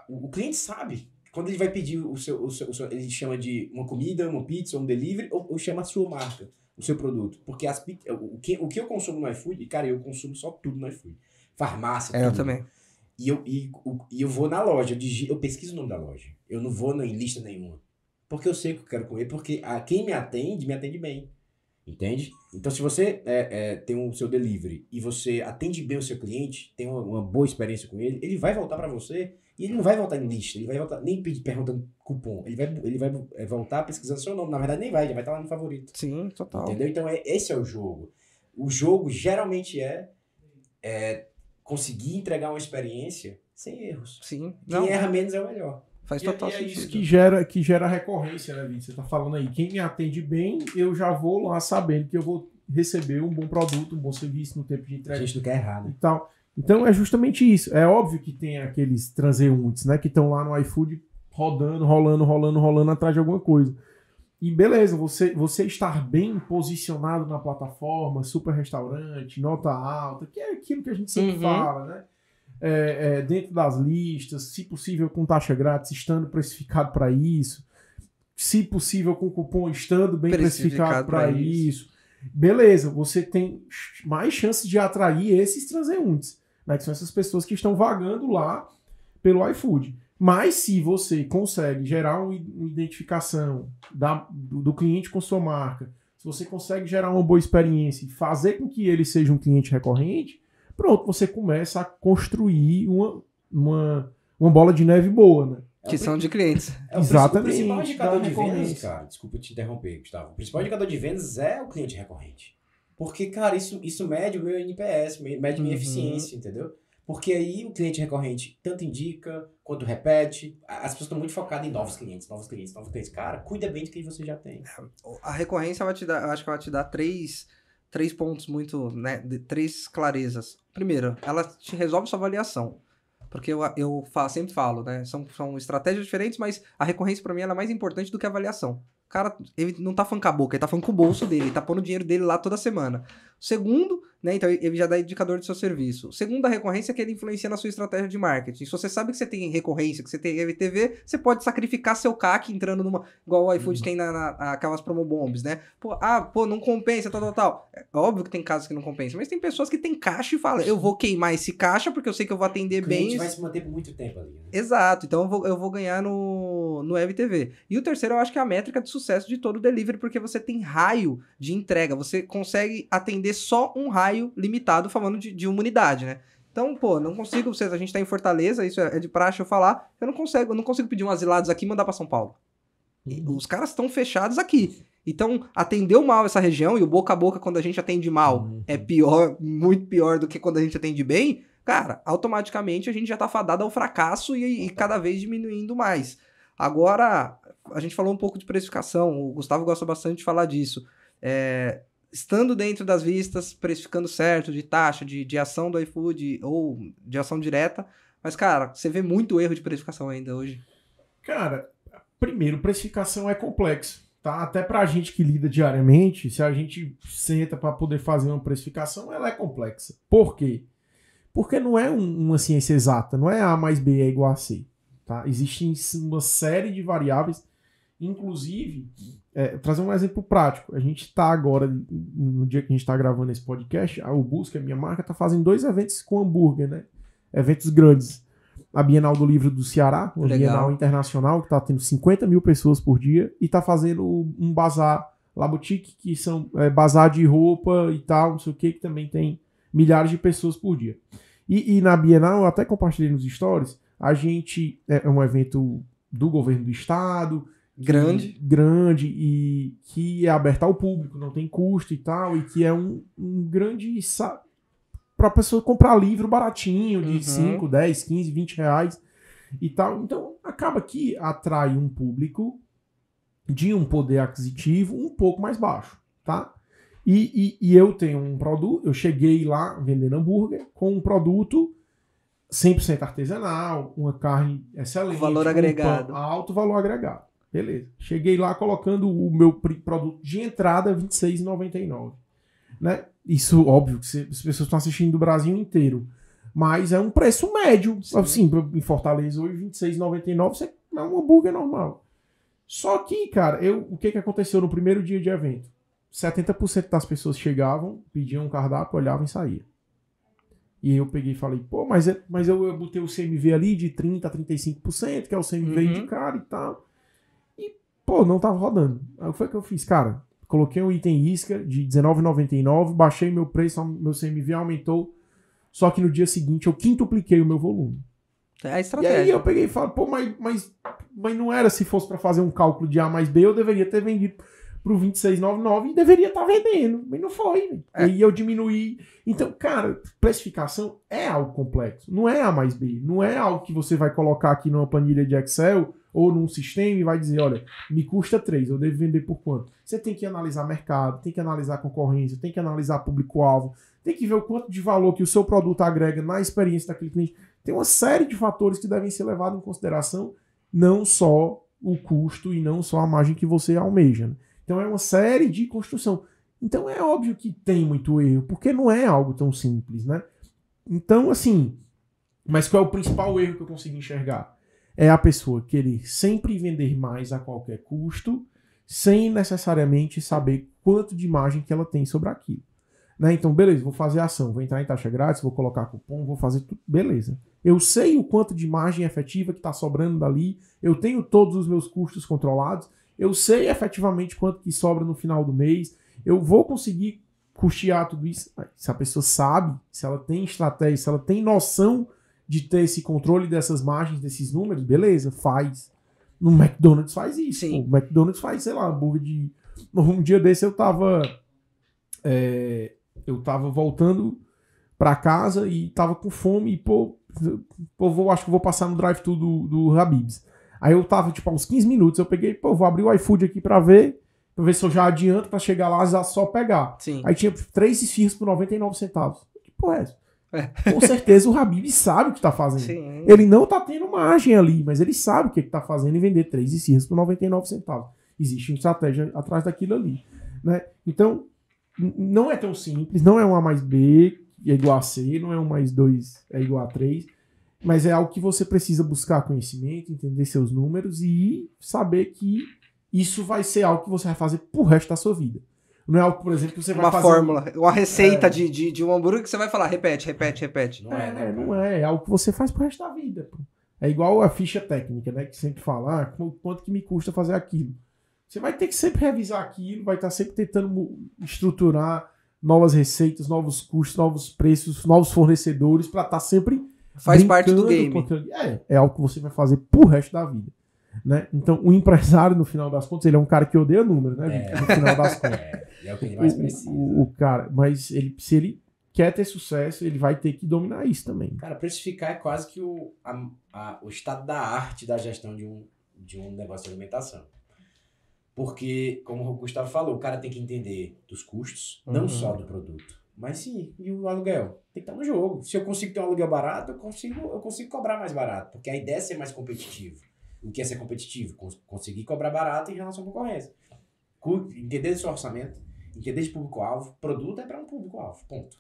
o cliente sabe quando ele vai pedir o seu, o seu, o seu, ele chama de uma comida, uma pizza, um delivery, ou, ou, chama a sua marca, o seu produto. Porque as, o, que, o que eu consumo no iFood, cara, eu consumo só tudo no iFood. Farmácia, é, Eu também. E eu, e, e eu vou na loja, eu, digigo, eu pesquiso o nome da loja. Eu não vou em lista nenhuma. Porque eu sei o que eu quero comer, porque a, quem me atende, me atende bem. Entende? Então, se você é, é, tem o seu delivery e você atende bem o seu cliente, tem uma, uma boa experiência com ele, ele vai voltar para você e ele não vai voltar em lista, ele vai voltar nem pedir, perguntando cupom. Ele vai, ele vai é, voltar pesquisando seu nome. Na verdade, nem vai, já vai estar lá no favorito. Sim, total. Entendeu? Então, é, esse é o jogo. O jogo geralmente é, é conseguir entregar uma experiência sem erros. Sim. Quem não, erra menos é o melhor. Faz é- total e é sentido. isso que gera, que gera recorrência, né, Vitor? Você tá falando aí, quem me atende bem, eu já vou lá sabendo que eu vou receber um bom produto, um bom serviço no tempo de entrega. A gente não quer errar, né? Então é justamente isso. É óbvio que tem aqueles transeuntes, né, que estão lá no iFood rodando, rolando, rolando, rolando atrás de alguma coisa. E beleza, você, você estar bem posicionado na plataforma, super restaurante, nota alta, que é aquilo que a gente sempre uhum. fala, né? É, é, dentro das listas, se possível com taxa grátis, estando precificado para isso, se possível com cupom, estando bem precificado, para isso. isso. Beleza, você tem mais chances de atrair esses transeuntes, né, que são essas pessoas que estão vagando lá pelo iFood. Mas se você consegue gerar uma identificação da, do, do cliente com sua marca, se você consegue gerar uma boa experiência e fazer com que ele seja um cliente recorrente, pronto, você começa a construir uma, uma, uma bola de neve boa, né? É que é são de clientes. É o Exatamente. O principal indicador de vendas, cara, desculpa te interromper, Gustavo. O principal indicador de vendas é o cliente recorrente. Porque, cara, isso, isso mede o meu NPS, mede minha uhum. eficiência, entendeu? Porque aí o cliente recorrente tanto indica quanto repete. As pessoas estão muito focadas em novos clientes, novos clientes, novos clientes. Cara, cuida bem de quem você já tem. É, a recorrência vai te dar, eu acho que vai te dar três, três pontos muito, né? De, três clarezas. Primeiro, ela te resolve sua avaliação. Porque eu, eu falo, sempre falo, né? São, são estratégias diferentes, mas a recorrência para mim é mais importante do que a avaliação. O cara, ele não tá falando com a boca, ele tá falando com o bolso dele, ele tá pondo o dinheiro dele lá toda semana. Segundo, né, então ele já dá indicador do seu serviço. Segundo, a recorrência que ele influencia na sua estratégia de marketing. Se você sabe que você tem recorrência, que você tem EVTV, você pode sacrificar seu CAC entrando numa. Igual o iFood uhum. tem na, na, aquelas bombs, né? Pô, ah, pô, não compensa, tal, tal, tal. É óbvio que tem casos que não compensa, mas tem pessoas que têm caixa e falam, eu vou queimar esse caixa porque eu sei que eu vou atender A bem. vai se manter por muito tempo ali. Né? Exato, então eu vou, eu vou ganhar no, no EVTV. E o terceiro, eu acho que é a métrica de sucesso de todo o delivery, porque você tem raio de entrega, você consegue atender defender só um raio limitado falando de, de né? Então, pô, não consigo, a gente tá em Fortaleza, isso é, é de praxe eu falar, eu não consigo, eu não consigo pedir um asilados aqui e mandar para São Paulo. Uhum. os caras estão fechados aqui. Então, atendeu mal essa região e o boca a boca quando a gente atende mal uhum. é pior, muito pior do que quando a gente atende bem, cara, automaticamente a gente já tá fadado ao fracasso e, e cada vez diminuindo mais. Agora, a gente falou um pouco de precificação, o Gustavo gosta bastante de falar disso. É, estando dentro das vistas, precificando certo de taxa, de, de ação do iFood ou de ação direta. Mas, cara, você vê muito erro de precificação ainda hoje. Cara, primeiro, precificação é complexo, tá? Até para a gente que lida diariamente, se a gente senta para poder fazer uma precificação, ela é complexa. Por quê? Porque não é um, uma ciência exata, não é A mais B é igual a C, tá? Existem uma série de variáveis Inclusive, é, trazer um exemplo prático. A gente está agora, no dia que a gente está gravando esse podcast, a Busca a minha marca, está fazendo dois eventos com hambúrguer, né? Eventos grandes. A Bienal do Livro do Ceará, uma Legal. Bienal Internacional, que está tendo 50 mil pessoas por dia, e está fazendo um bazar La Boutique, que são é, bazar de roupa e tal, não sei o que, que também tem milhares de pessoas por dia. E, e na Bienal, eu até compartilhei nos stories, a gente é, é um evento do governo do estado, grande. grande e que é aberta ao público, não tem custo e tal, e que é um, um grande. para a pessoa comprar livro baratinho, de uhum. 5, 10, 15, 20 reais e tal. Então, acaba que atrai um público de um poder aquisitivo um pouco mais baixo, tá? E, e, e eu tenho um produto, eu cheguei lá vendendo hambúrguer com um produto 100% artesanal, uma carne excelente. Valor agregado. Um alto valor agregado. Beleza. Cheguei lá colocando o meu produto de entrada R$26,99. Né? Isso, óbvio, que as pessoas estão assistindo do Brasil inteiro. Mas é um preço médio. Sim. Assim, em Fortaleza hoje, R$26,99 você é um hambúrguer normal. Só que, cara, eu, o que, que aconteceu no primeiro dia de evento? 70% das pessoas chegavam, pediam um cardápio, olhavam e saíam. E eu peguei e falei, pô, mas, é, mas eu, eu botei o CMV ali de 30% a 35%, que é o CMV uhum. cara e tal. Pô, não tava rodando. Aí foi que eu fiz, cara. Coloquei um item isca de R$19,99, baixei meu preço, meu CMV aumentou. Só que no dia seguinte eu quintupliquei o meu volume. É a estratégia. E aí eu peguei e falei, pô, mas, mas, mas não era se fosse para fazer um cálculo de A mais B, eu deveria ter vendido pro 26,99 e deveria estar tá vendendo, mas não foi. Né? É. E eu diminuí. Então, cara, precificação é algo complexo. Não é A mais B. Não é algo que você vai colocar aqui numa planilha de Excel ou num sistema e vai dizer, olha, me custa 3, eu devo vender por quanto? Você tem que analisar mercado, tem que analisar concorrência, tem que analisar público-alvo, tem que ver o quanto de valor que o seu produto agrega na experiência daquele cliente. Tem uma série de fatores que devem ser levados em consideração, não só o custo e não só a margem que você almeja. Né? Então é uma série de construção. Então é óbvio que tem muito erro, porque não é algo tão simples, né? Então, assim, mas qual é o principal erro que eu consigo enxergar? é a pessoa querer sempre vender mais a qualquer custo, sem necessariamente saber quanto de margem que ela tem sobre aquilo. Né? Então, beleza, vou fazer ação, vou entrar em taxa grátis, vou colocar cupom, vou fazer tudo, beleza. Eu sei o quanto de margem efetiva que está sobrando dali, eu tenho todos os meus custos controlados, eu sei efetivamente quanto que sobra no final do mês, eu vou conseguir custear tudo isso. Se a pessoa sabe, se ela tem estratégia, se ela tem noção de ter esse controle dessas margens, desses números, beleza, faz. No McDonald's faz isso. Sim. O McDonald's faz, sei lá, hambúrguer de. Um dia desse eu tava. É, eu tava voltando pra casa e tava com fome e, pô, pô vou, acho que vou passar no drive-thru do, do Habib's. Aí eu tava, tipo, há uns 15 minutos, eu peguei, pô, vou abrir o iFood aqui pra ver, pra ver se eu já adianto pra chegar lá já só pegar. Sim. Aí tinha três esfirros por 99 centavos. Que porra é essa? É. Com certeza o Habib sabe o que tá fazendo. Sim. Ele não tá tendo margem ali, mas ele sabe o que, é que tá fazendo e vender três esfirras por 99 centavos. Existe uma estratégia atrás daquilo ali. Né? Então, não é tão simples, não é um A mais B é igual a C, não é um mais dois é igual a três mas é algo que você precisa buscar conhecimento, entender seus números e saber que isso vai ser algo que você vai fazer pro resto da sua vida. Não é algo, por exemplo, que você vai uma fazer... Uma fórmula, uma receita é. de, de, de um hambúrguer que você vai falar, repete, repete, repete. Não é, né? é né, não é. É algo que você faz pro resto da vida. Pô. É igual a ficha técnica, né? Que sempre fala, ah, quanto que me custa fazer aquilo. Você vai ter que sempre revisar aquilo, vai estar tá sempre tentando estruturar novas receitas, novos custos, novos preços, novos fornecedores, para estar tá sempre. Faz parte do game. É, é algo que você vai fazer pro resto da vida. Né? Então, o empresário, no final das contas, ele é um cara que odeia número, né? É. No final das contas. É, é o que ele mais precisa. O, o, cara, mas ele, se ele quer ter sucesso, ele vai ter que dominar isso também. Cara, precificar é quase que o, a, a, o estado da arte da gestão de um, de um negócio de alimentação. Porque, como o Gustavo falou, o cara tem que entender dos custos, não uhum. só do produto, mas sim, e o aluguel. Tem que estar no jogo. Se eu consigo ter um aluguel barato, eu consigo, eu consigo cobrar mais barato, porque a ideia é ser mais competitivo. O que é ser competitivo? Conseguir cobrar barato em relação à concorrência. Entender seu orçamento, entender de público-alvo, produto é para um público-alvo, ponto.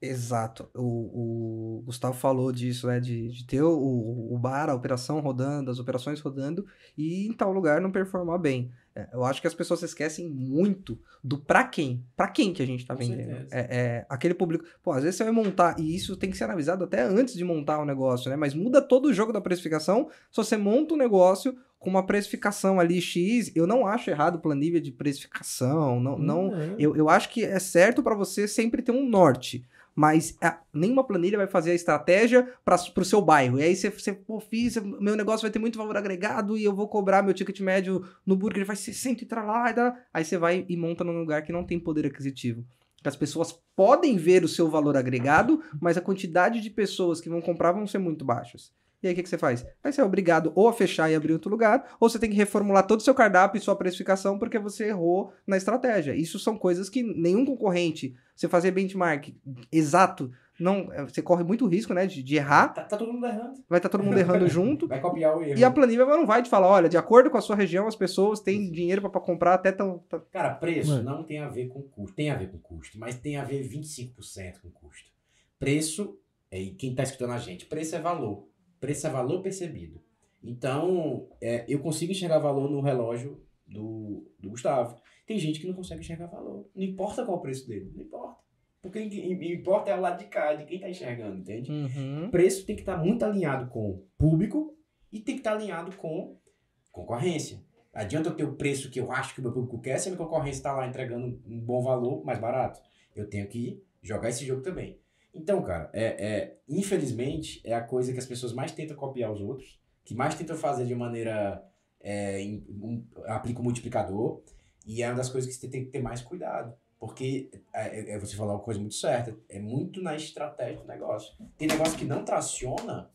Exato. O, o, Gustavo falou disso, né? De, de ter o, o bar, a operação rodando, as operações rodando, e em tal lugar não performar bem. É, eu acho que as pessoas se esquecem muito do para quem, para quem que a gente tá vendendo. É, é, aquele público. Pô, às vezes você vai montar, e isso tem que ser analisado até antes de montar o um negócio, né? Mas muda todo o jogo da precificação. Se você monta um negócio com uma precificação ali X, eu não acho errado planilha de precificação. Não, não uhum. eu, eu acho que é certo para você sempre ter um norte mas a, ah, nenhuma planilha vai fazer a estratégia para o seu bairro. E aí você, você pô, fiz, meu negócio vai ter muito valor agregado e eu vou cobrar meu ticket médio no burger, vai ser 100 e lá, aí você vai e monta num lugar que não tem poder aquisitivo. As pessoas podem ver o seu valor agregado, mas a quantidade de pessoas que vão comprar vão ser muito baixas. E aí o que, que, você faz? Aí você é obrigado ou a fechar e abrir outro lugar, ou você tem que reformular todo o seu cardápio e sua precificação porque você errou na estratégia. Isso são coisas que nenhum concorrente você fazer benchmark exato, não, é, você corre muito risco, né, de, de errar. Tá, tá, todo mundo errando. Vai estar tá todo mundo errando junto. Vai copiar o erro. E a planilha não vai te falar, olha, de acordo com a sua região, as pessoas têm dinheiro para comprar até tão... Tá... Cara, preço não tem a ver com custo. Tem a ver com custo, mas tem a ver 25% com custo. Preço, é, e quem está escutando a gente, preço é valor. Preço é valor percebido. Então, é, eu consigo enxergar valor no relógio do, do Gustavo. Tem gente que não consegue enxergar valor. Não importa qual o preço dele, não importa. Porque importa é o lado de cá, de quem está enxergando, entende? Uhum. Preço tem que estar tá muito alinhado com o público e tem que estar tá alinhado com concorrência. Adianta eu ter o preço que eu acho que o meu público quer se a minha concorrência está lá entregando um bom valor mais barato. Eu tenho que jogar esse jogo também. Então, cara, é, é, infelizmente é a coisa que as pessoas mais tentam copiar os outros, que mais tentam fazer de maneira. É, em, um, aplica o multiplicador, e é uma das coisas que você tem que ter mais cuidado. Porque é, é, é você falou uma coisa muito certa, é muito na estratégia do negócio. Tem negócio que não traciona,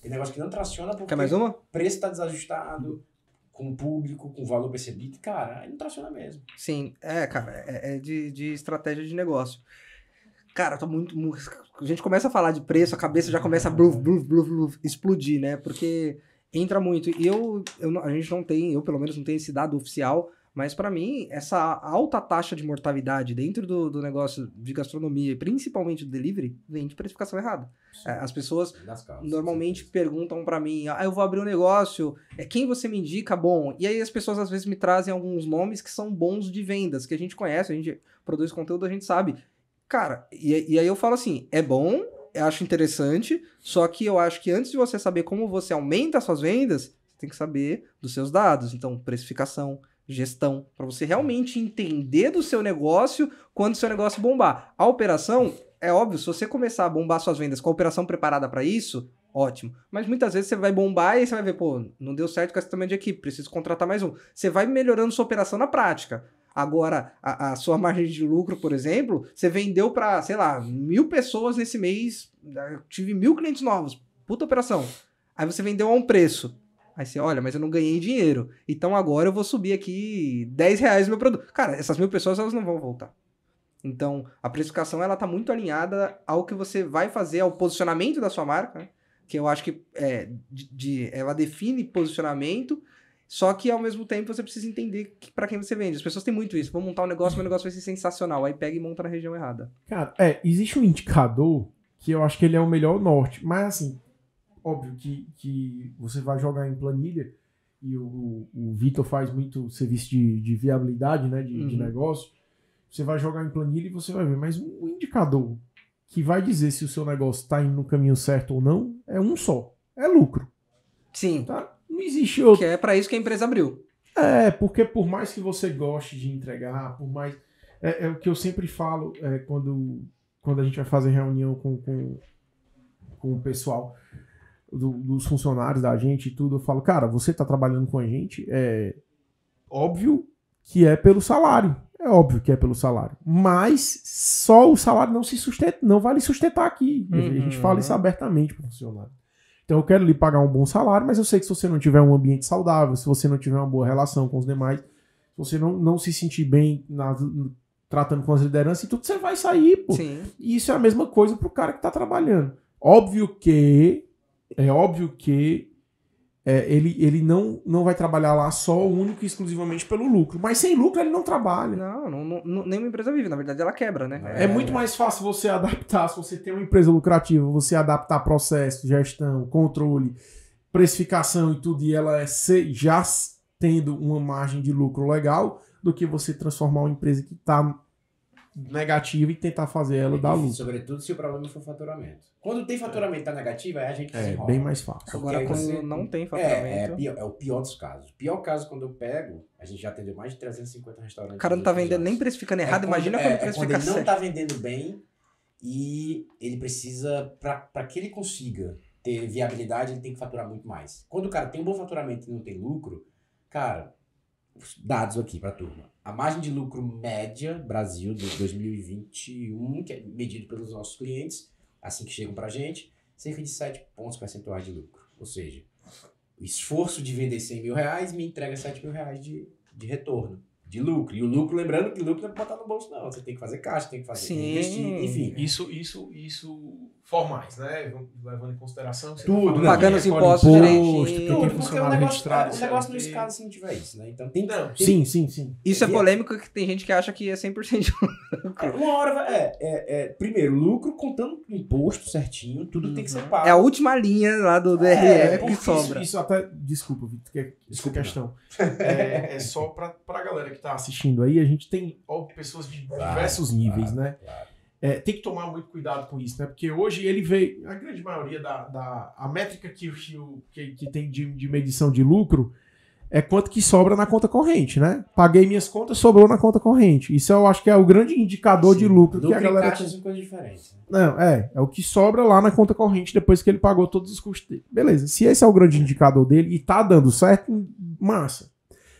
tem negócio que não traciona porque o preço está desajustado, com o público, com o valor percebido, cara, aí não traciona mesmo. Sim, é, cara, é, é de, de estratégia de negócio. Cara, tô muito, muito, A gente começa a falar de preço, a cabeça já começa a bluf, bluf, bluf, bluf, explodir, né? Porque entra muito. E eu, eu, a gente não tem, eu pelo menos não tenho esse dado oficial, mas para mim, essa alta taxa de mortalidade dentro do, do negócio de gastronomia, e principalmente do delivery, vem de precificação errada. É, as pessoas normalmente perguntam para mim, ah, eu vou abrir um negócio, é quem você me indica? Bom, e aí as pessoas às vezes me trazem alguns nomes que são bons de vendas, que a gente conhece, a gente produz conteúdo, a gente sabe. Cara, e, e aí eu falo assim, é bom, eu acho interessante, só que eu acho que antes de você saber como você aumenta as suas vendas, você tem que saber dos seus dados. Então, precificação, gestão, para você realmente entender do seu negócio quando o seu negócio bombar. A operação, é óbvio, se você começar a bombar suas vendas com a operação preparada para isso, ótimo. Mas muitas vezes você vai bombar e você vai ver, pô, não deu certo com esse tamanho de equipe, preciso contratar mais um. Você vai melhorando sua operação na prática. Agora, a, a sua margem de lucro, por exemplo, você vendeu para, sei lá, mil pessoas nesse mês, né, tive mil clientes novos, puta operação. Aí você vendeu a um preço. Aí você, olha, mas eu não ganhei dinheiro. Então agora eu vou subir aqui 10 reais no meu produto. Cara, essas mil pessoas elas não vão voltar. Então, a precificação ela tá muito alinhada ao que você vai fazer, ao posicionamento da sua marca, né? que eu acho que é, de, de, ela define posicionamento, só que ao mesmo tempo você precisa entender que, para quem você vende. As pessoas têm muito isso. Vou montar um negócio, meu negócio vai ser sensacional. Aí pega e monta na região errada. Cara, é, existe um indicador que eu acho que ele é o melhor norte, mas assim, óbvio que, que você vai jogar em planilha e o, o Vitor faz muito serviço de, de viabilidade, né, de, uhum. de, negócio. Você vai jogar em planilha e você vai ver, mas um indicador que vai dizer se o seu negócio está indo no caminho certo ou não é um só, é lucro. Sim. Tá? Não existe outro. Que é para isso que a empresa abriu. É, porque por mais que você goste de entregar, por mais é, é o que eu sempre falo é, quando quando a gente vai fazer reunião com, com, com o pessoal do, dos funcionários da gente e tudo, eu falo, cara, você tá trabalhando com a gente, é óbvio que é pelo salário. É óbvio que é pelo salário. Mas só o salário não se sustenta, não vale sustentar aqui. Uhum. A gente fala isso uhum. abertamente pro funcionário. Então eu quero lhe pagar um bom salário, mas eu sei que se você não tiver um ambiente saudável, se você não tiver uma boa relação com os demais, se você não, não se sentir bem na, tratando com as lideranças e tudo, você vai sair, pô. Sim. E isso é a mesma coisa pro cara que tá trabalhando. Óbvio que é óbvio que é, ele, ele não, não vai trabalhar lá só único e exclusivamente pelo lucro. Mas sem lucro ele não trabalha. Não, não, não nenhuma empresa vive. Na verdade, ela quebra, né? É, é muito mais fácil você adaptar, se você tem uma empresa lucrativa, você adaptar processo, gestão, controle, precificação e tudo, e ela é ser, já tendo uma margem de lucro legal, do que você transformar uma empresa que está negativa e tentar fazer ela é dar lucro. Sobretudo se o problema for faturamento. Quando tem faturamento e tá negativo, aí a gente É, bem mais fácil. Agora, quando você... não tem faturamento... É, é, pior, é, o pior dos casos. Pior caso, é quando eu pego, a gente já atendeu mais de 350 restaurantes. O cara não tá vendendo, nem precificando é errado, quando, imagina quando é, precifica quando ele certo. não tá vendendo bem e ele precisa, para que ele consiga ter viabilidade, ele tem que faturar muito mais. Quando o cara tem um bom faturamento e não tem lucro, cara, dados aqui pra turma a margem de lucro média Brasil de 2021, que é medido pelos nossos clientes, assim que chegam para a gente, cerca de 7 pontos percentuais de lucro. Ou seja, o esforço de vender 100 mil reais me entrega 7 mil reais de, de retorno, de lucro. E o lucro, lembrando que lucro não é botar no bolso, não. Você tem que fazer caixa, tem que fazer Sim. investir, enfim. Isso, isso, isso formais, né? Levando em consideração tá tudo, né? pagando os impostos, imposto, tudo, porque, funcionário o negócio, registrado. O negócio no escala se não tiver isso, né? Então tem, não, tem Sim, sim, sim. Isso é, é polêmico que tem gente que acha que é 100% lucro. É, uma hora é, é, é, primeiro lucro contando imposto certinho, tudo uhum. tem que ser uhum. pago. É a última linha lá do DRE é, né, que sobra. Isso, isso até desculpa, Vitor, que é desculpa, questão. É, é, só para a galera que está assistindo aí, a gente tem ó, pessoas de claro, diversos níveis, né? Claro. É, tem que tomar muito cuidado com isso, né? Porque hoje ele veio. A grande maioria da. da a métrica que, que, que tem de, de medição de lucro é quanto que sobra na conta corrente, né? Paguei minhas contas, sobrou na conta corrente. Isso eu acho que é o grande indicador Sim, de lucro que a galera. Caixa tem... Né? Não, é. É o que sobra lá na conta corrente depois que ele pagou todos os custos dele. Beleza. Se esse é o grande indicador dele e tá dando certo, massa.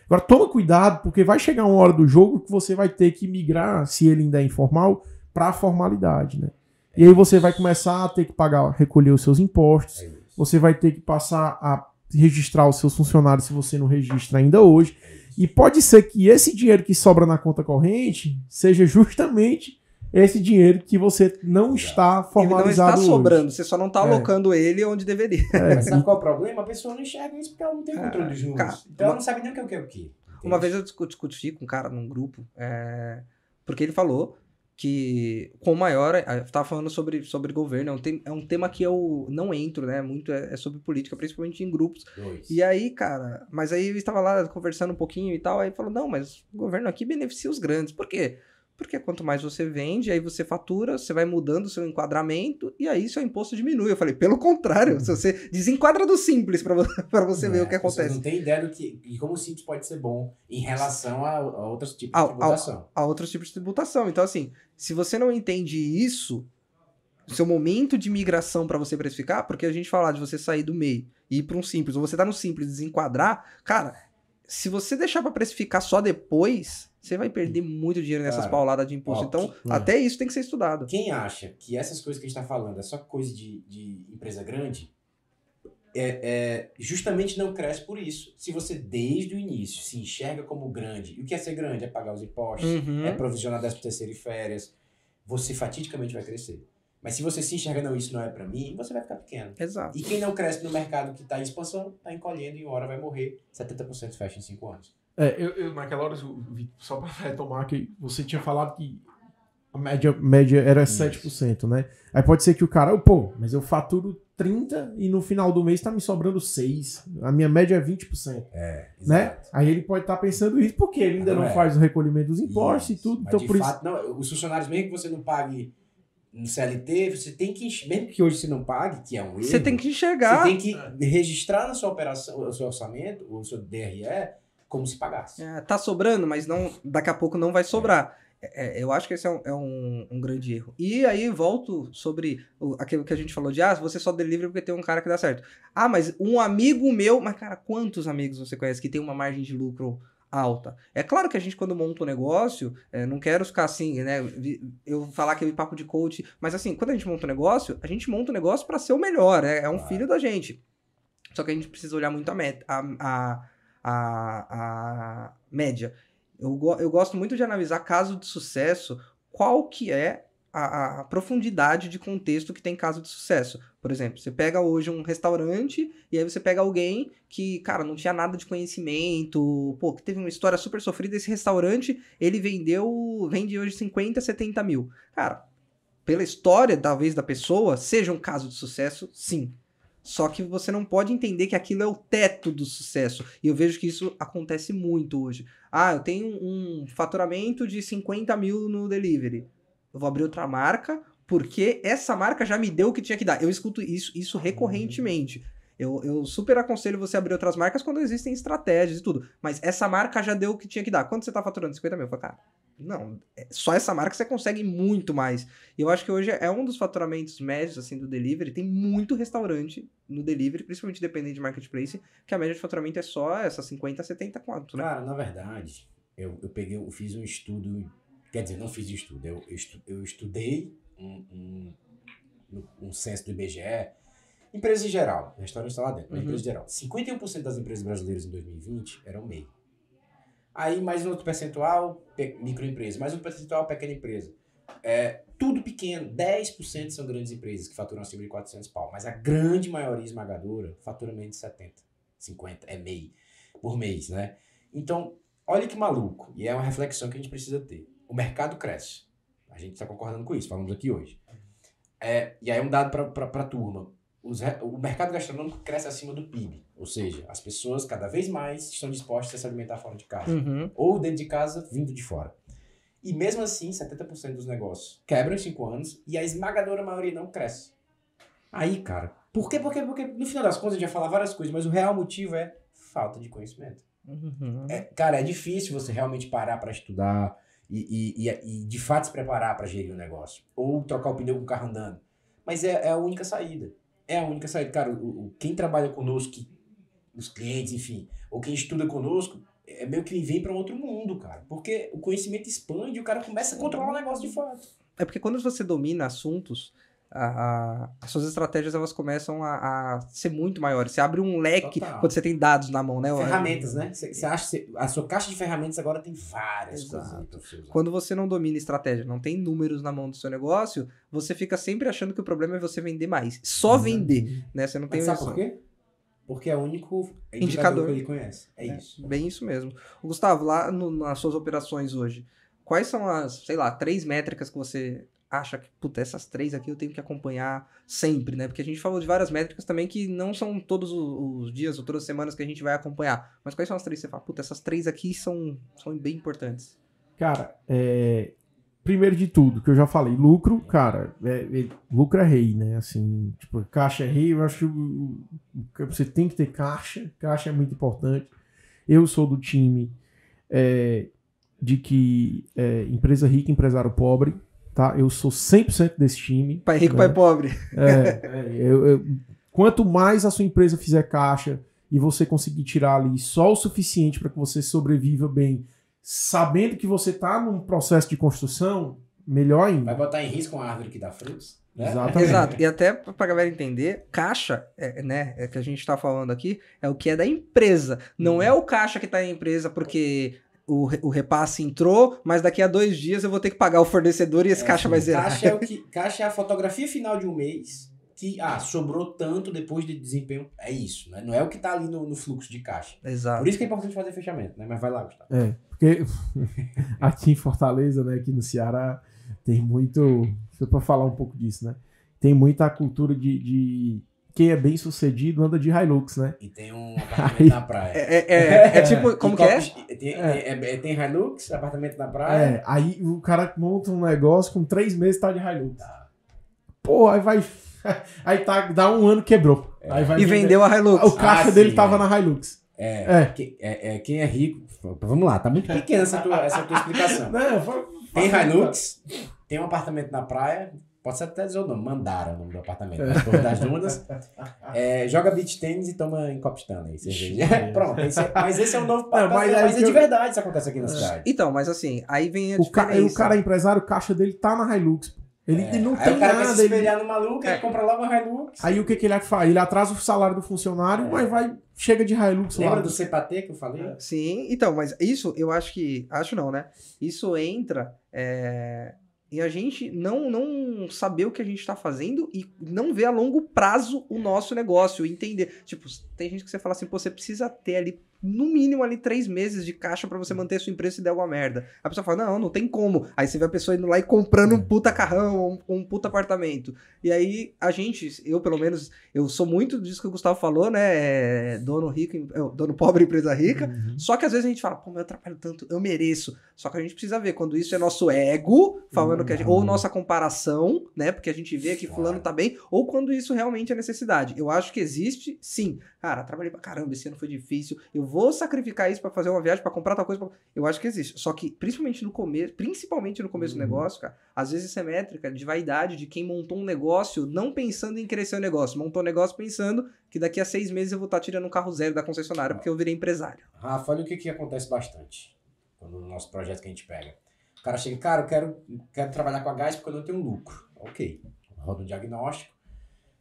Agora toma cuidado, porque vai chegar uma hora do jogo que você vai ter que migrar, se ele ainda é informal, para a formalidade, né? É e aí você vai começar a ter que pagar, recolher os seus impostos, é você vai ter que passar a registrar os seus funcionários se você não registra ainda hoje. É e pode ser que esse dinheiro que sobra na conta corrente seja justamente esse dinheiro que você não está formalizado. Ele não está sobrando, hoje. você só não está alocando é. ele onde deveria. É. Sabe qual é o problema? A pessoa não enxerga isso porque ela não tem controle de números. Ah, cara, então ela não sabe nem o que é o que. Uma vez eu discuti com um cara num grupo, é, porque ele falou que com maior é, estava falando sobre, sobre governo é um, tem, é um tema que eu não entro né muito é, é sobre política principalmente em grupos Dois. e aí cara mas aí eu estava lá conversando um pouquinho e tal aí falou não mas o governo aqui beneficia os grandes por quê porque quanto mais você vende, aí você fatura, você vai mudando o seu enquadramento e aí seu imposto diminui. Eu falei, pelo contrário, se você uhum. desenquadra do simples para você, pra você é, ver o que acontece. Você não tem ideia do que, e como o simples pode ser bom em relação a, a outros tipos a, de tributação. A, a outros tipos de tributação. Então, assim, se você não entende isso, seu momento de migração para você precificar, porque a gente falar de você sair do MEI e ir para um simples, ou você tá no simples desenquadrar, cara, se você deixar para precificar só depois, você vai perder muito dinheiro nessas Cara, pauladas de imposto. Ó, então, que, hum. até isso tem que ser estudado. Quem acha que essas coisas que a gente está falando é só coisa de, de empresa grande, é, é, justamente não cresce por isso. Se você, desde o início, se enxerga como grande, e o que é ser grande? É pagar os impostos, uhum. é provisionar 13 terceiro e férias, você fatidicamente vai crescer. Mas se você se enxerga, não, isso não é para mim, você vai ficar pequeno. Exato. E quem não cresce no mercado que está em expansão, está encolhendo e uma hora vai morrer. 70% fecha em 5 anos. É, eu, eu, naquela hora, só para retomar, que você tinha falado que a média, média era Isso. 7%, né? Aí pode ser que o cara, pô, mas eu faturo 30 e no final do mês tá me sobrando 6. A minha média é 20%. É, né? Aí ele pode estar tá pensando isso porque ele ainda não, não é. faz o recolhimento dos impostos isso. e tudo. Mas então por fato, isso... não, os funcionários mesmo que você não pague no CLT, você tem que, mesmo que hoje você não pague, que é um erro. Você tem que enxergar. Você tem que é. registrar na sua operação, o seu orçamento, o seu DRE, como se pagasse. É, tá sobrando, mas não daqui a pouco não vai sobrar. É. É, é, eu acho que esse é, um, é um, um, grande erro. E aí volto sobre o, aquilo que a gente falou de ah, você só delivery porque tem um cara que dá certo. Ah, mas um amigo meu, mas cara, quantos amigos você conhece que tem uma margem de lucro alta. É claro que a gente, quando monta um negócio, é, não quero ficar assim, né? Eu falar que é papo de coach, mas assim, quando a gente monta um negócio, a gente monta um negócio para ser o melhor, é, é um filho da gente. Só que a gente precisa olhar muito a, meta, a, a, a, a média. Eu, eu gosto muito de analisar caso de sucesso, qual que é a, a, profundidade de contexto que tem caso de sucesso. Por exemplo, você pega hoje um restaurante e aí você pega alguém que, cara, não tinha nada de conhecimento, pô, que teve uma história super sofrida. Esse restaurante, ele vendeu, vende hoje 50, 70 mil. Cara, pela história, talvez, da pessoa, seja um caso de sucesso, sim. Só que você não pode entender que aquilo é o teto do sucesso. E eu vejo que isso acontece muito hoje. Ah, eu tenho um faturamento de 50 mil no delivery eu vou abrir outra marca, porque essa marca já me deu o que tinha que dar. Eu escuto isso, isso recorrentemente. Eu, eu super aconselho você abrir outras marcas quando existem estratégias e tudo. Mas essa marca já deu o que tinha que dar. Quando você tá faturando 50 mil? Eu falo, cara, não, é, só essa marca você consegue muito mais. E eu acho que hoje é um dos faturamentos médios, assim, do delivery. Tem muito restaurante no delivery, principalmente dependendo de marketplace, que a média de faturamento é só essa 50, 70 quanto, né? Cara, na verdade, eu, eu peguei, eu fiz um estudo Quer dizer, não fiz estudo. Eu, eu estudei um, um, um censo do IBGE, empresa em geral, história está lá dentro, mas uhum. empresa em geral. 51% das empresas brasileiras em 2020 eram MEI. Aí mais um outro percentual, microempresa, mais um percentual, pequena empresa. É, tudo pequeno, 10% são grandes empresas que faturam acima de 400 pau, mas a grande maioria esmagadora fatura menos de 70, 50, é MEI, por mês, né? Então, olha que maluco, e é uma reflexão que a gente precisa ter o mercado cresce. A gente está concordando com isso, falamos aqui hoje. É, e aí um dado para a turma. Os, o mercado gastronômico cresce acima do PIB. Ou seja, as pessoas cada vez mais estão dispostas a se alimentar fora de casa. Uhum. Ou dentro de casa, vindo de fora. E mesmo assim, 70% dos negócios quebram em 5 anos e a esmagadora maioria não cresce. Aí, cara, por quê? Porque, porque no final das contas a gente vai falar várias coisas, mas o real motivo é falta de conhecimento. Uhum. É, cara, é difícil você realmente parar para estudar, e, e, e de fato se preparar para gerir o negócio. Ou trocar o pneu com o carro andando. Mas é, é a única saída. É a única saída. Cara, o, o quem trabalha conosco, que, os clientes, enfim, ou quem estuda conosco, é meio que vem para outro mundo, cara. Porque o conhecimento expande e o cara começa a controlar o negócio de fato. É porque quando você domina assuntos, a, a, as suas estratégias elas começam a, a, ser muito maiores. Você abre um leque Total. quando você tem dados na mão, né? Ferramentas, né? Você, acha a sua caixa de ferramentas agora tem várias Exato. coisas. Quando você não domina estratégia, não tem números na mão do seu negócio, você fica sempre achando que o problema é você vender mais. Só uhum. vender, né? Você não Mas tem sabe por quê? Porque é o único indicador, indicador que ele conhece. É, é, isso. Bem isso mesmo. O Gustavo, lá no, nas suas operações hoje, quais são as, sei lá, três métricas que você acha que, puta, essas três aqui eu tenho que acompanhar sempre, né? Porque a gente falou de várias métricas também que não são todos os dias ou todas as semanas que a gente vai acompanhar. Mas quais são as três que você fala, puta, essas três aqui são, são bem importantes? Cara, é... primeiro de tudo, que eu já falei, lucro, cara, é, é... lucro é rei, né? Assim, tipo, caixa é rei, eu acho que você tem que ter caixa, caixa é muito importante. Eu sou do time é, de que é, empresa rica, empresário pobre, tá? Eu sou 100% desse time. Pai rico, né? pai pobre. É, é eu, eu, quanto mais a sua empresa fizer caixa e você conseguir tirar ali só o suficiente para que você sobreviva bem, sabendo que você está num processo de construção, melhor ainda. Vai botar em risco uma árvore que dá frutos? Né? Exatamente. Exato. E até para a galera entender, caixa, é, né, é que a gente está falando aqui, é o que é da empresa. Não uhum. é o caixa que está na empresa porque o, o repasse entrou, mas daqui a dois dias eu vou ter que pagar o fornecedor e esse é, caixa vai zerar. Caixa é, o que, caixa é a fotografia final de um mês que ah, sobrou tanto depois de desempenho. É isso, né? Não é o que está ali no, no, fluxo de caixa. Exato. Por isso que é importante fazer fechamento, né? Mas vai lá, Gustavo. É, porque aqui em Fortaleza, né, aqui no Ceará, tem muito. Só para falar um pouco disso, né? Tem muita cultura de, de quem é bem sucedido anda de Hilux, né? E tem um apartamento Aí, na praia. É, é, é, é tipo, como que é? Tem, é. É, é, tem Hilux, apartamento na praia. Aí o cara monta um negócio com três meses tá de Hilux. Tá. Pô, aí vai. Aí tá, dá um ano quebrou. Aí vai e vender. vendeu a Hilux. O caixa ah, dele sim, tava na Hilux. É, Quem, é, Quem é rico. Vamos lá, tá muito pequena essa tua, essa tua explicação. Não, foi, tem Hilux, tem um apartamento na praia, Pode ser até dizer o nome, mandaram o nome do apartamento, das é. Dunas. É, joga beach tênis e toma em copo Stanley. Pronto, esse é, mas esse é um novo papel, mas, é mas é de verdade isso acontece aqui na é. cidade. Então, mas assim, aí vem a o diferença. Ca... O cara é empresário, o caixa dele tá na Hilux. Ele, é. ele não aí tem nada. ele cara quer se espelhar ele... no maluco, ele compra logo uma Hilux. Aí o que, que ele faz? Ele atrasa o salário do funcionário, mas vai, chega de Hilux Lembra lá. do CPT que eu falei? Sim, então, mas isso eu acho que... Acho não, né? Isso entra e a gente não não saber o que a gente está fazendo e não ver a longo prazo o é. nosso negócio, entender. Tipo, tem gente que você fala assim, pô, você precisa ter ali no mínimo ali três meses de caixa para você hum. manter a sua empresa se der alguma merda. A pessoa fala, não, não tem como. Aí você vê a pessoa indo lá e comprando é. um puta carrão um, um, puta apartamento. E aí a gente, eu pelo menos, eu sou muito disso que o Gustavo falou, né? É dono rico, dono pobre, empresa rica. Uhum. Só que às vezes a gente fala, pô, eu trabalho tanto, eu mereço. Só que a gente precisa ver quando isso é nosso ego falando uhum. que a gente, ou nossa comparação, né? Porque a gente vê que fulano tá bem, ou quando isso realmente é necessidade. Eu acho que existe, sim. Cara, trabalhei pra caramba, esse ano foi difícil, eu vou vou sacrificar isso para fazer uma viagem, para comprar tal coisa. Pra... Eu acho que existe. Só que, principalmente no começo, principalmente no começo uhum. do negócio, cara, às vezes isso é métrica de vaidade de quem montou um negócio não pensando em crescer o negócio. Montou um negócio pensando que daqui a seis meses eu vou estar tá tirando um carro zero da concessionária porque eu virei empresário. Rafa, olha o que, que acontece bastante quando no nosso projeto que a gente pega. O cara chega, cara, eu quero, quero trabalhar com a gás porque eu não tenho lucro. Ok. Roda um diagnóstico.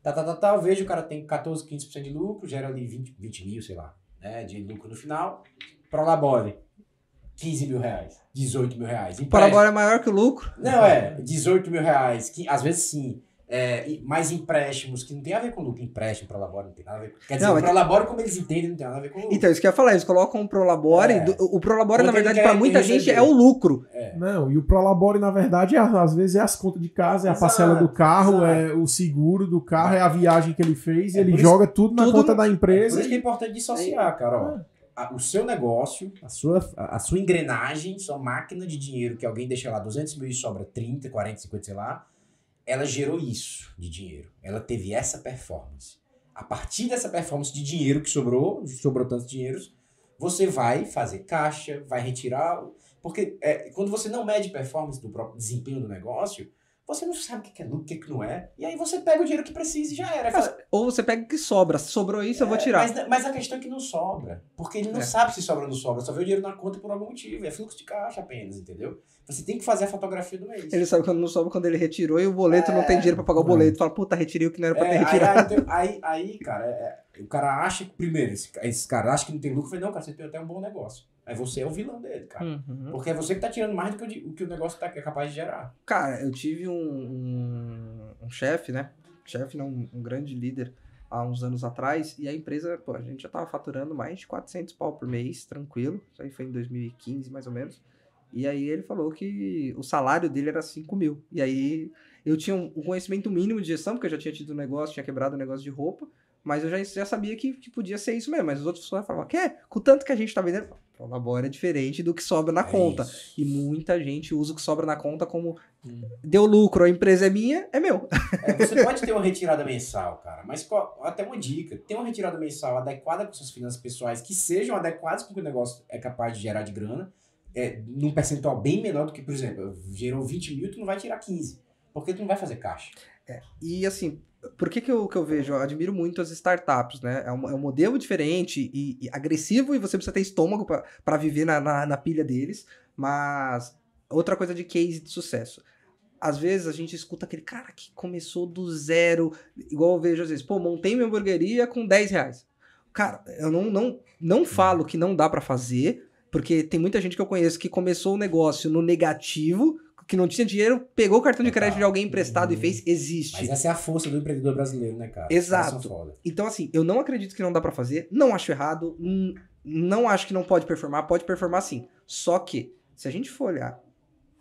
Tá, tá, tá, tá. Eu vejo o cara tem 14, 15% de lucro, gera ali 20, 20 mil, sei lá né, de lucro no final. Prolabore, 15 mil reais, 18 mil reais. Prolabore é maior que o lucro? Não, é, 18 mil reais, que, às vezes sim é, mais empréstimos, que não tem a ver com lucro, empréstimo para labore não tem nada a ver Quer dizer, não, o prolabore, como eles entendem, não tem nada a ver com lucro. Então, isso que eu ia falar, eles colocam é. o prolabore, é. o prolabore, na verdade, para muita gente é o lucro. É. Não, e o prolabore, na verdade, é, às vezes é as contas de casa, é exato, a parcela do carro, exato. é o seguro do carro, é a viagem que ele fez, é ele joga isso, tudo na tudo, conta da empresa. É por isso que é importante dissociar, cara, ó, O seu negócio, a sua, a sua engrenagem, sua máquina de dinheiro que alguém deixa lá 200 mil e sobra 30, 40, 50, sei lá, ela gerou isso de dinheiro. Ela teve essa performance. A partir dessa performance de dinheiro que sobrou, sobrou tantos dinheiros, você vai fazer caixa, vai retirar. Porque é, quando você não mede performance do próprio desempenho do negócio, você não sabe o que é lucro, o que não é. E aí você pega o dinheiro que precisa e já era. Mas, fala, ou você pega o que sobra. Se sobrou isso, é, eu vou é, tirar. Mas, mas, a questão é que não sobra. Porque ele não é. sabe se sobra ou não sobra. Só vê o dinheiro na conta por algum motivo. É fluxo de caixa apenas, entendeu? Você tem que fazer a fotografia do mês. Ele sabe quando não sobra, quando ele retirou e o boleto é, não tem é. dinheiro pra pagar o é. boleto. Fala, puta, retirei o que não era pra ter retirado. Aí, então, aí, aí cara, o cara acha que, primeiro, esses esse caras acham que não tem lucro. Eu falei, não, cara, você tem até um bom negócio. Aí é você é o vilão dele, cara. Uhum. Porque é você que tá tirando mais do que o, que o negócio tá, que é capaz de gerar. Cara, eu tive um, um, um chefe, né? Chefe, um grande líder há uns anos atrás, e a empresa, pô, a gente já tava faturando mais de 400 pau por mês, tranquilo. Isso aí foi em 2015, mais ou menos. E aí ele falou que o salário dele era 5 mil. E aí eu tinha um, um conhecimento mínimo de gestão, porque eu já tinha tido um negócio, tinha quebrado um negócio de roupa. Mas eu já, já sabia que, que podia ser isso mesmo. Mas os outros funcionários falavam, quer? Com tanto que a gente tá vendendo, Prolabora é diferente do que sobra na é conta. Isso. E muita gente usa o que sobra na conta como hum. deu lucro, a empresa é minha, é meu. É, você pode ter uma retirada mensal, cara, mas qual, até uma dica: ter uma retirada mensal adequada para suas finanças pessoais, que sejam adequadas para o o negócio é capaz de gerar de grana, é, num percentual bem menor do que, por exemplo, gerou 20 mil, tu não vai tirar 15, porque tu não vai fazer caixa. É, e assim, por que, que, eu, que eu vejo? Eu admiro muito as startups, né? É um, é um modelo diferente e, e, agressivo e você precisa ter estômago para viver na, na, na, pilha deles. Mas outra coisa de case de sucesso. Às vezes a gente escuta aquele cara que começou do zero, igual eu vejo às vezes, pô, montei minha hamburgueria com 10 reais. Cara, eu não, não, não uhum. falo que não dá para fazer, porque tem muita gente que eu conheço que começou o negócio no negativo, que não tinha dinheiro, pegou o cartão de crédito de alguém emprestado uhum. e fez, existe. Mas essa é a força do empreendedor brasileiro, né, cara? Exato. Então, assim, eu não acredito que não dá para fazer, não acho errado, não acho que não pode performar, pode performar sim. Só que, se a gente for olhar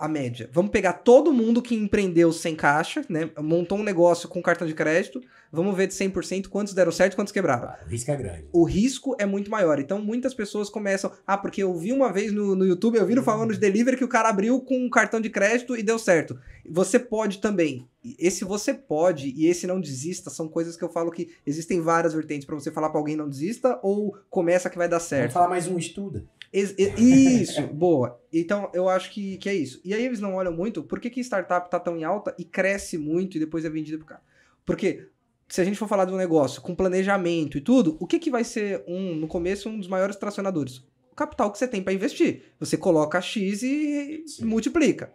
a média. Vamos pegar todo mundo que empreendeu sem caixa, né? Montou um negócio com cartão de crédito, vamos ver de 100% quantos deram certo quantos quebraram. Ah, o risco é grande. O risco é muito maior. Então muitas pessoas começam. Ah, porque eu vi uma vez no, no YouTube, eu vi no falando de delivery que o cara abriu com um cartão de crédito e deu certo. Você pode também. Esse você pode e esse não desista são coisas que eu falo que existem várias vertentes para você falar para alguém não desista ou começa que vai dar certo. Vamos falar mais um estuda. Isso, boa. Então, eu acho que, que é isso. E aí eles não olham muito por que, que startup tá tão em alta e cresce muito e depois é vendida pro cara. Porque se a gente for falar de um negócio com planejamento e tudo, o que, que vai ser um, no começo, um dos maiores tracionadores? O capital que você tem para investir. Você coloca X e Sim. multiplica.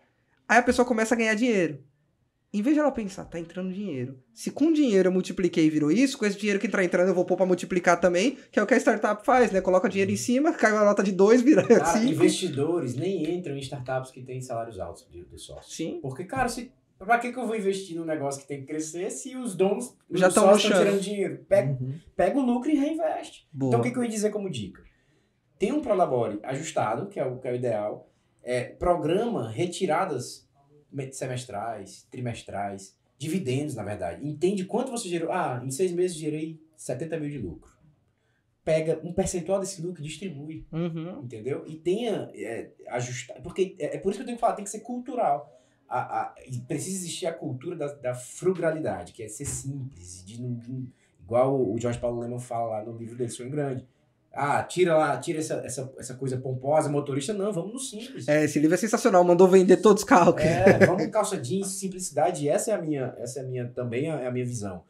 Aí a pessoa começa a ganhar dinheiro. Em vez de ela pensar, tá entrando dinheiro. Se com dinheiro eu multipliquei e virou isso, com esse dinheiro que tá entrando eu vou pôr pra multiplicar também, que é o que a startup faz, né? Coloca dinheiro em uhum. cima, cai uma nota de dois, vira cara, cinco. investidores nem entram em startups que têm salários altos de, de sócios. Sim. Porque, cara, se Pra que, que eu vou investir num negócio que tem que crescer se os donos já estão tirando dinheiro? Pega, uhum. pega o lucro e reinveste. Então, Boa. Então, o que, que eu ia dizer como dica? Tem um Prolabore ajustado, que é o, que é o ideal. É, programa retiradas semestrais, trimestrais, dividendos, na verdade. Entende quanto você gerou. Ah, em seis meses gerei 70 mil de lucro. Pega um percentual desse lucro e distribui. Uhum. Entendeu? E tenha. É, ajustar. Porque é, é, por isso que eu tenho que falar, tem que ser cultural. A, a, e precisa existir a cultura da, da frugalidade, que é ser simples, de De, igual o Jorge Paulo Lemann fala lá no livro dele, Sonho Grande ah, tira lá, tira essa, essa, essa coisa pomposa, motorista, não, vamos no simples. É, esse livro é sensacional, mandou vender todos os carros. É, vamos calça jeans, simplicidade, essa é a minha, essa é a minha também é a minha visão.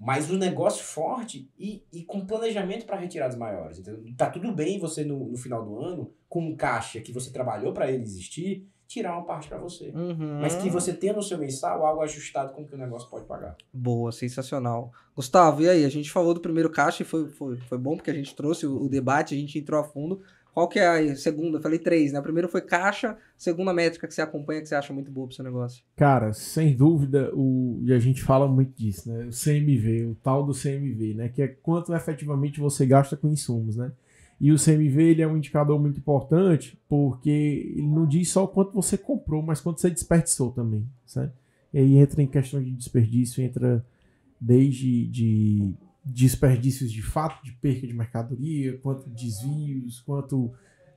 Mas o um negócio forte e, e com planejamento para retiradas maiores. Tá tudo bem você no, no final do ano, com um caixa que você trabalhou para ele existir, tirar uma parte para você. Uhum. Mas que você tenha no seu mensal algo ajustado com o que o negócio pode pagar. Boa, sensacional. Gustavo, e aí? A gente falou do primeiro caixa e foi, foi, foi bom porque a gente trouxe o, o debate, a gente entrou a fundo. Qual que é a segunda? Eu falei três, né? A primeira foi caixa, segunda métrica que você acompanha, que você acha muito boa pro seu negócio. Cara, sem dúvida, o, e a gente fala muito disso, né? O CMV, o tal do CMV, né? Que é quanto efetivamente você gasta com insumos, né? E o CMV ele é um indicador muito importante porque ele não diz só quanto você comprou, mas quanto você desperdiçou também. Certo? E aí entra em questão de desperdício, entra desde de desperdícios de fato, de perca de mercadoria, quanto desvios, quanto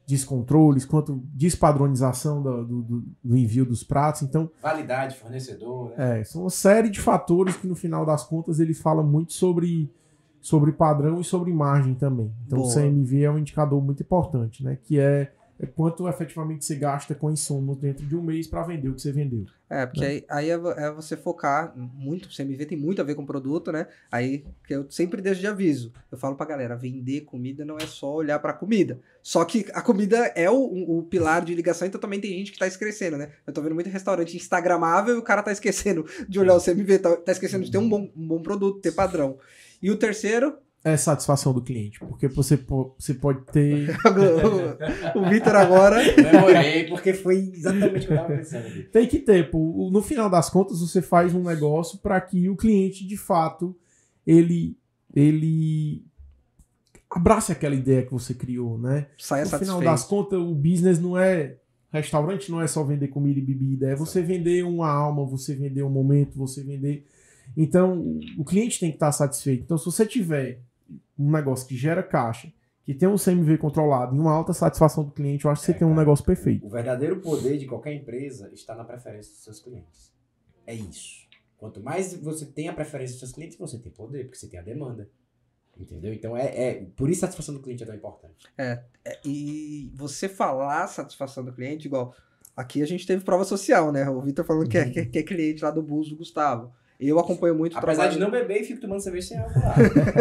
descontroles, quanto despadronização do, do, do envio dos pratos. Então, validade, fornecedor. Né? É, são uma série de fatores que no final das contas ele fala muito sobre sobre padrão e sobre margem também. Então Boa. o CMV é um indicador muito importante, né? Que é, é quanto efetivamente você gasta com insumos dentro de um mês para vender o que você vendeu. É, porque né? aí, aí é, é, você focar muito, o CMV tem muito a ver com o produto, né? Aí que eu sempre deixo de aviso. Eu falo para galera, vender comida não é só olhar para comida. Só que a comida é o, o pilar de ligação, então também tem gente que tá esquecendo, né? Eu tô vendo muito restaurante instagramável e o cara tá esquecendo de olhar o CMV, tá, tá esquecendo de ter um bom, um bom produto, ter padrão. E o terceiro? É satisfação do cliente, porque você, você pode ter. o Vitor agora. Demorei, porque foi exatamente o que eu estava pensando. Tem que ter, pô. No final das contas, você faz um negócio para que o cliente, de fato, ele, ele abrace aquela ideia que você criou, né? Saia no satisfeito. final das contas, o business não é restaurante, não é só vender comida e bebida, é você vender uma alma, você vender um momento, você vender então, o cliente tem que estar satisfeito. Então, se você tiver um negócio que gera caixa, que tem um CMV controlado e uma alta satisfação do cliente, eu acho que você é, tem um negócio perfeito. O verdadeiro poder de qualquer empresa está na preferência dos seus clientes. É isso. Quanto mais você tem a preferência dos seus clientes, você tem poder, porque você tem a demanda. Entendeu? Então é, é por isso a satisfação do cliente é tão importante. É, é e você falar satisfação do cliente, igual aqui a gente teve prova social, né? O Vitor falando que é, uhum. que é cliente lá do bus do Gustavo. Eu acompanho muito Apesar trabalho... de não beber e fico tomando cerveja sem álcool.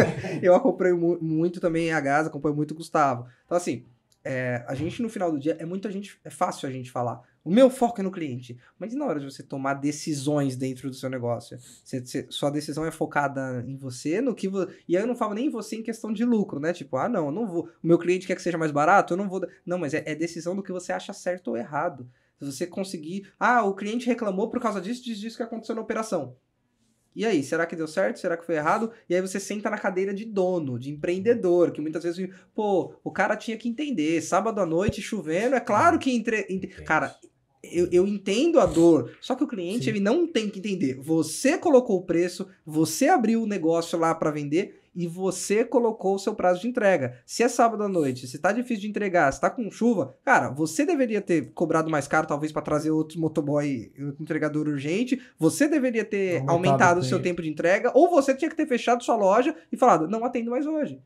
eu acompanho mu muito também a Gaza, acompanho muito o Gustavo. Então, assim, é, a gente no final do dia, é muita gente, é fácil a gente falar. O meu foco é no cliente. Mas e na hora de você tomar decisões dentro do seu negócio? Você, você, sua decisão é focada em você, no que E aí eu não falo nem em você em questão de lucro, né? Tipo, ah, não, eu não vou. O meu cliente quer que seja mais barato, eu não vou. Não, mas é, é decisão do que você acha certo ou errado. Se você conseguir. Ah, o cliente reclamou por causa disso, disso, disso que aconteceu na operação. E aí, será que deu certo? Será que foi errado? E aí você senta na cadeira de dono, de empreendedor, que muitas vezes, pô, o cara tinha que entender, sábado à noite chovendo, é claro que entre, entre... cara, eu, eu, entendo a dor, só que o cliente Sim. ele não tem que entender. Você colocou o preço, você abriu o negócio lá para vender, e você colocou o seu prazo de entrega. Se é sábado à noite, se tá difícil de entregar, se tá com chuva, cara, você deveria ter cobrado mais caro, talvez, para trazer outro motoboy, outro entregador urgente. Você deveria ter aumentado, aumentado o seu tempo de entrega, ou você tinha que ter fechado sua loja e falado, não atendo mais hoje.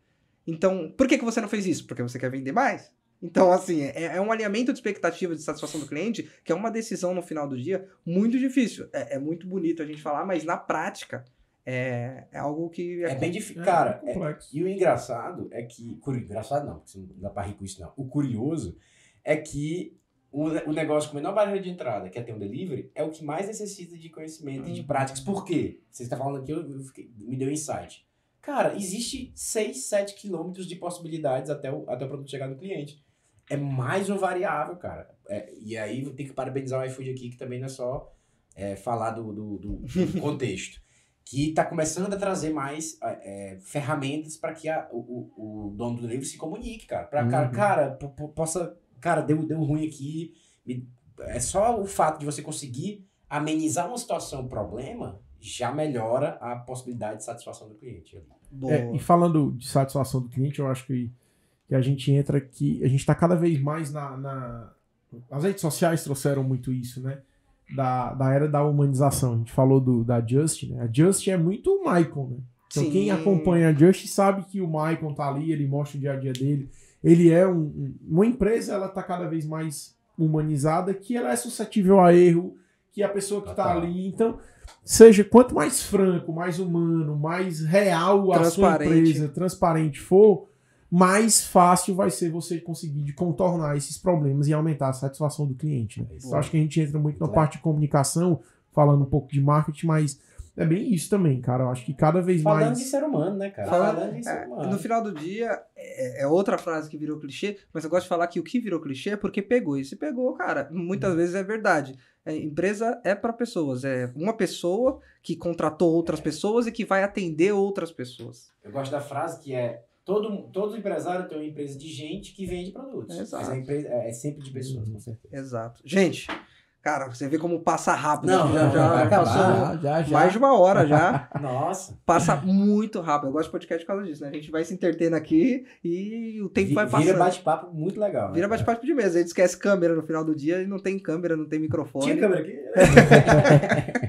Então, por que, que você não fez isso? Porque você quer vender mais? Então, assim, é, é, um alinhamento de expectativa de satisfação do cliente, que é uma decisão no final do dia muito difícil. É, é muito bonito a gente falar, mas na prática, é, é algo que. É, é bem difícil. Cara, é, é e o engraçado é que. Engraçado não, porque não dá para rir com isso, não. O curioso é que o, o negócio com menor barreira de entrada, que é ter um delivery, é o que mais necessita de conhecimento hum. e de uhum. práticas. Por quê? Você está falando aqui, eu, eu fiquei, me deu insight. Cara, existe 6, 7 quilômetros de possibilidades até o, até o produto chegar no cliente. É mais uma variável, cara. É, e aí tem que parabenizar o iFood aqui, que também não é só é, falar do, do, do contexto que está começando a trazer mais é, é ferramentas para que a, o, o, dono do livro se comunique, cara. Para uhum. cara, cara possa, cara, deu, deu ruim aqui. Me, é só o fato de você conseguir amenizar uma situação, um problema, já melhora a possibilidade de satisfação do cliente. É, e falando de satisfação do cliente, eu acho que, que a gente entra aqui, a gente está cada vez mais na, na. As redes sociais trouxeram muito isso, né? da, da era da humanização. A gente falou do, da Justin, né? A Justin é muito o Michael, né? Então Sim. quem acompanha a Justin sabe que o Michael tá ali, ele mostra o dia a dia dele. Ele é um, uma empresa, ela tá cada vez mais humanizada, que ela é suscetível a erro, que a pessoa que ah, tá, tá, ali, então seja quanto mais franco, mais humano, mais real a sua empresa, transparente for, mais fácil vai ser você conseguir contornar esses problemas e aumentar a satisfação do cliente. Né? Eu acho que a gente entra muito na é. parte de comunicação, falando um pouco de marketing, mas é bem isso também, cara. Eu acho que cada vez Falando mais. Falando de ser humano, né, cara? Falando, Falando de ser é, humano. No final do dia, é, é, outra frase que virou clichê, mas eu gosto de falar que o que virou clichê é porque pegou. E se pegou, cara, muitas hum. vezes é verdade. É, empresa é para pessoas. É uma pessoa que contratou outras é. pessoas e que vai atender outras pessoas. Eu gosto da frase que é Todo, todo empresário tem uma empresa de gente que vende produtos. Exato. Mas a empresa é, é sempre de pessoas, com uhum. certeza. Exato. Gente, Cara, você vê como passa rápido. Não, né? já, já, já passou já, já. mais de uma hora já. Nossa. Passa muito rápido. Eu gosto de podcast por causa disso, né? A gente vai se entretendo aqui e o tempo vai passando. Vira bate-papo muito legal. Né? Vira bate-papo de mesa. A gente esquece câmera no final do dia e não tem câmera, não tem microfone. Tinha câmera aqui?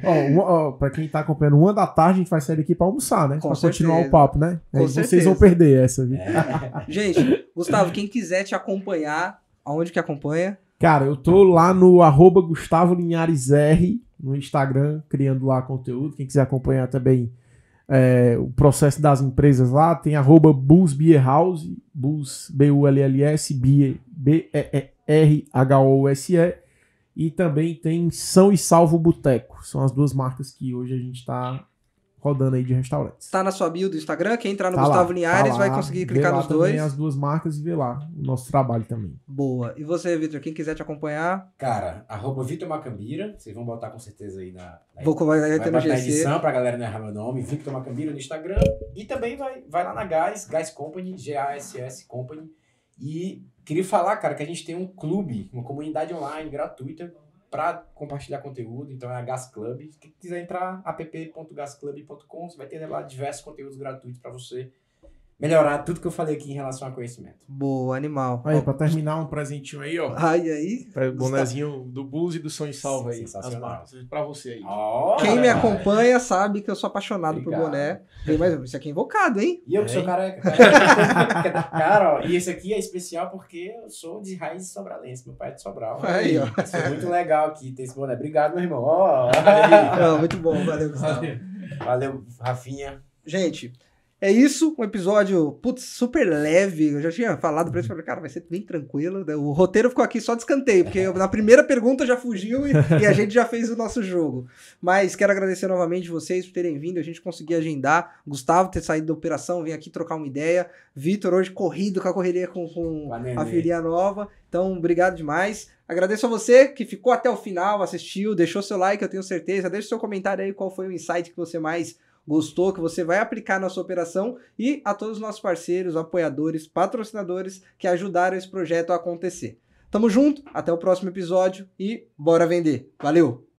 ó, ó, pra quem tá acompanhando, uma da tarde a gente vai sair daqui pra almoçar, né? Com pra certeza. continuar o papo, né? Com Aí vocês vão perder essa, É. gente, Gustavo, quem quiser te acompanhar, aonde que acompanha? Cara, eu tô lá no arroba Gustavo Linhares R no Instagram, criando lá conteúdo. Quem quiser acompanhar também é, o processo das empresas lá, tem arroba Bulls Beer House, Bulls, B-U-L-L-S, B-E-R-H-O-S-E. E também tem São e Salvo Boteco. São as duas marcas que hoje a gente está rodando aí de restaurantes. Tá na sua bio do Instagram, quem entrar no tá Gustavo lá, Linhares tá vai conseguir clicar nos dois. as duas marcas e ver lá o nosso trabalho também. Boa. E você, Vitor, quem quiser te acompanhar? Cara, arroba Vitor Macambira, vocês vão botar com certeza aí na, na Vou, vai, vai, vai ter no GC. na edição pra galera não errar meu nome, Vitor Macambira no Instagram e também vai, vai lá na Gás, Gás Company, G-A-S-S Company e queria falar, cara, que a gente tem um clube, uma comunidade online gratuita para compartilhar conteúdo, então é a Gas Club. Quem quiser entrar, app.gasclub.com, você vai ter lá diversos conteúdos gratuitos para você melhorar tudo que eu falei aqui em relação a conhecimento. Boa, animal. Aí, para terminar, um presentinho aí, ó. Ai, aí. o bonezinho do Blues e do Sonho Salva Salvo aí. Pra você aí. Oh, Quem cara, me acompanha cara. sabe que eu sou apaixonado Obrigado. por boné. Mas isso aqui é invocado, hein? E eu que sou careca. Cara, tá cara, ó. E esse aqui é especial porque eu sou de raiz sobralense. Meu pai é de Sobral. Aí, ó. Isso é muito legal aqui ter esse boné. Obrigado, meu irmão. Oh, Não, muito bom. Valeu, Gustavo. Valeu, Rafinha. Gente, é isso, um episódio, putz, super leve. Eu já tinha falado pra ele, falei, cara, vai ser bem tranquilo. Né? O roteiro ficou aqui só descanteio, porque é. na primeira pergunta já fugiu e, e, a gente já fez o nosso jogo. Mas quero agradecer novamente vocês por terem vindo, a gente conseguir agendar. Gustavo ter saído da operação, vem aqui trocar uma ideia. Vitor hoje corrido com a correria com, com a filha nova. Então, obrigado demais. Agradeço a você que ficou até o final, assistiu, deixou seu like, eu tenho certeza. Deixa seu comentário aí qual foi o insight que você mais gostou, que você vai aplicar na sua operação e a todos os nossos parceiros, apoiadores, patrocinadores que ajudaram esse projeto a acontecer. Tamo junto, até o próximo episódio e bora vender. Valeu!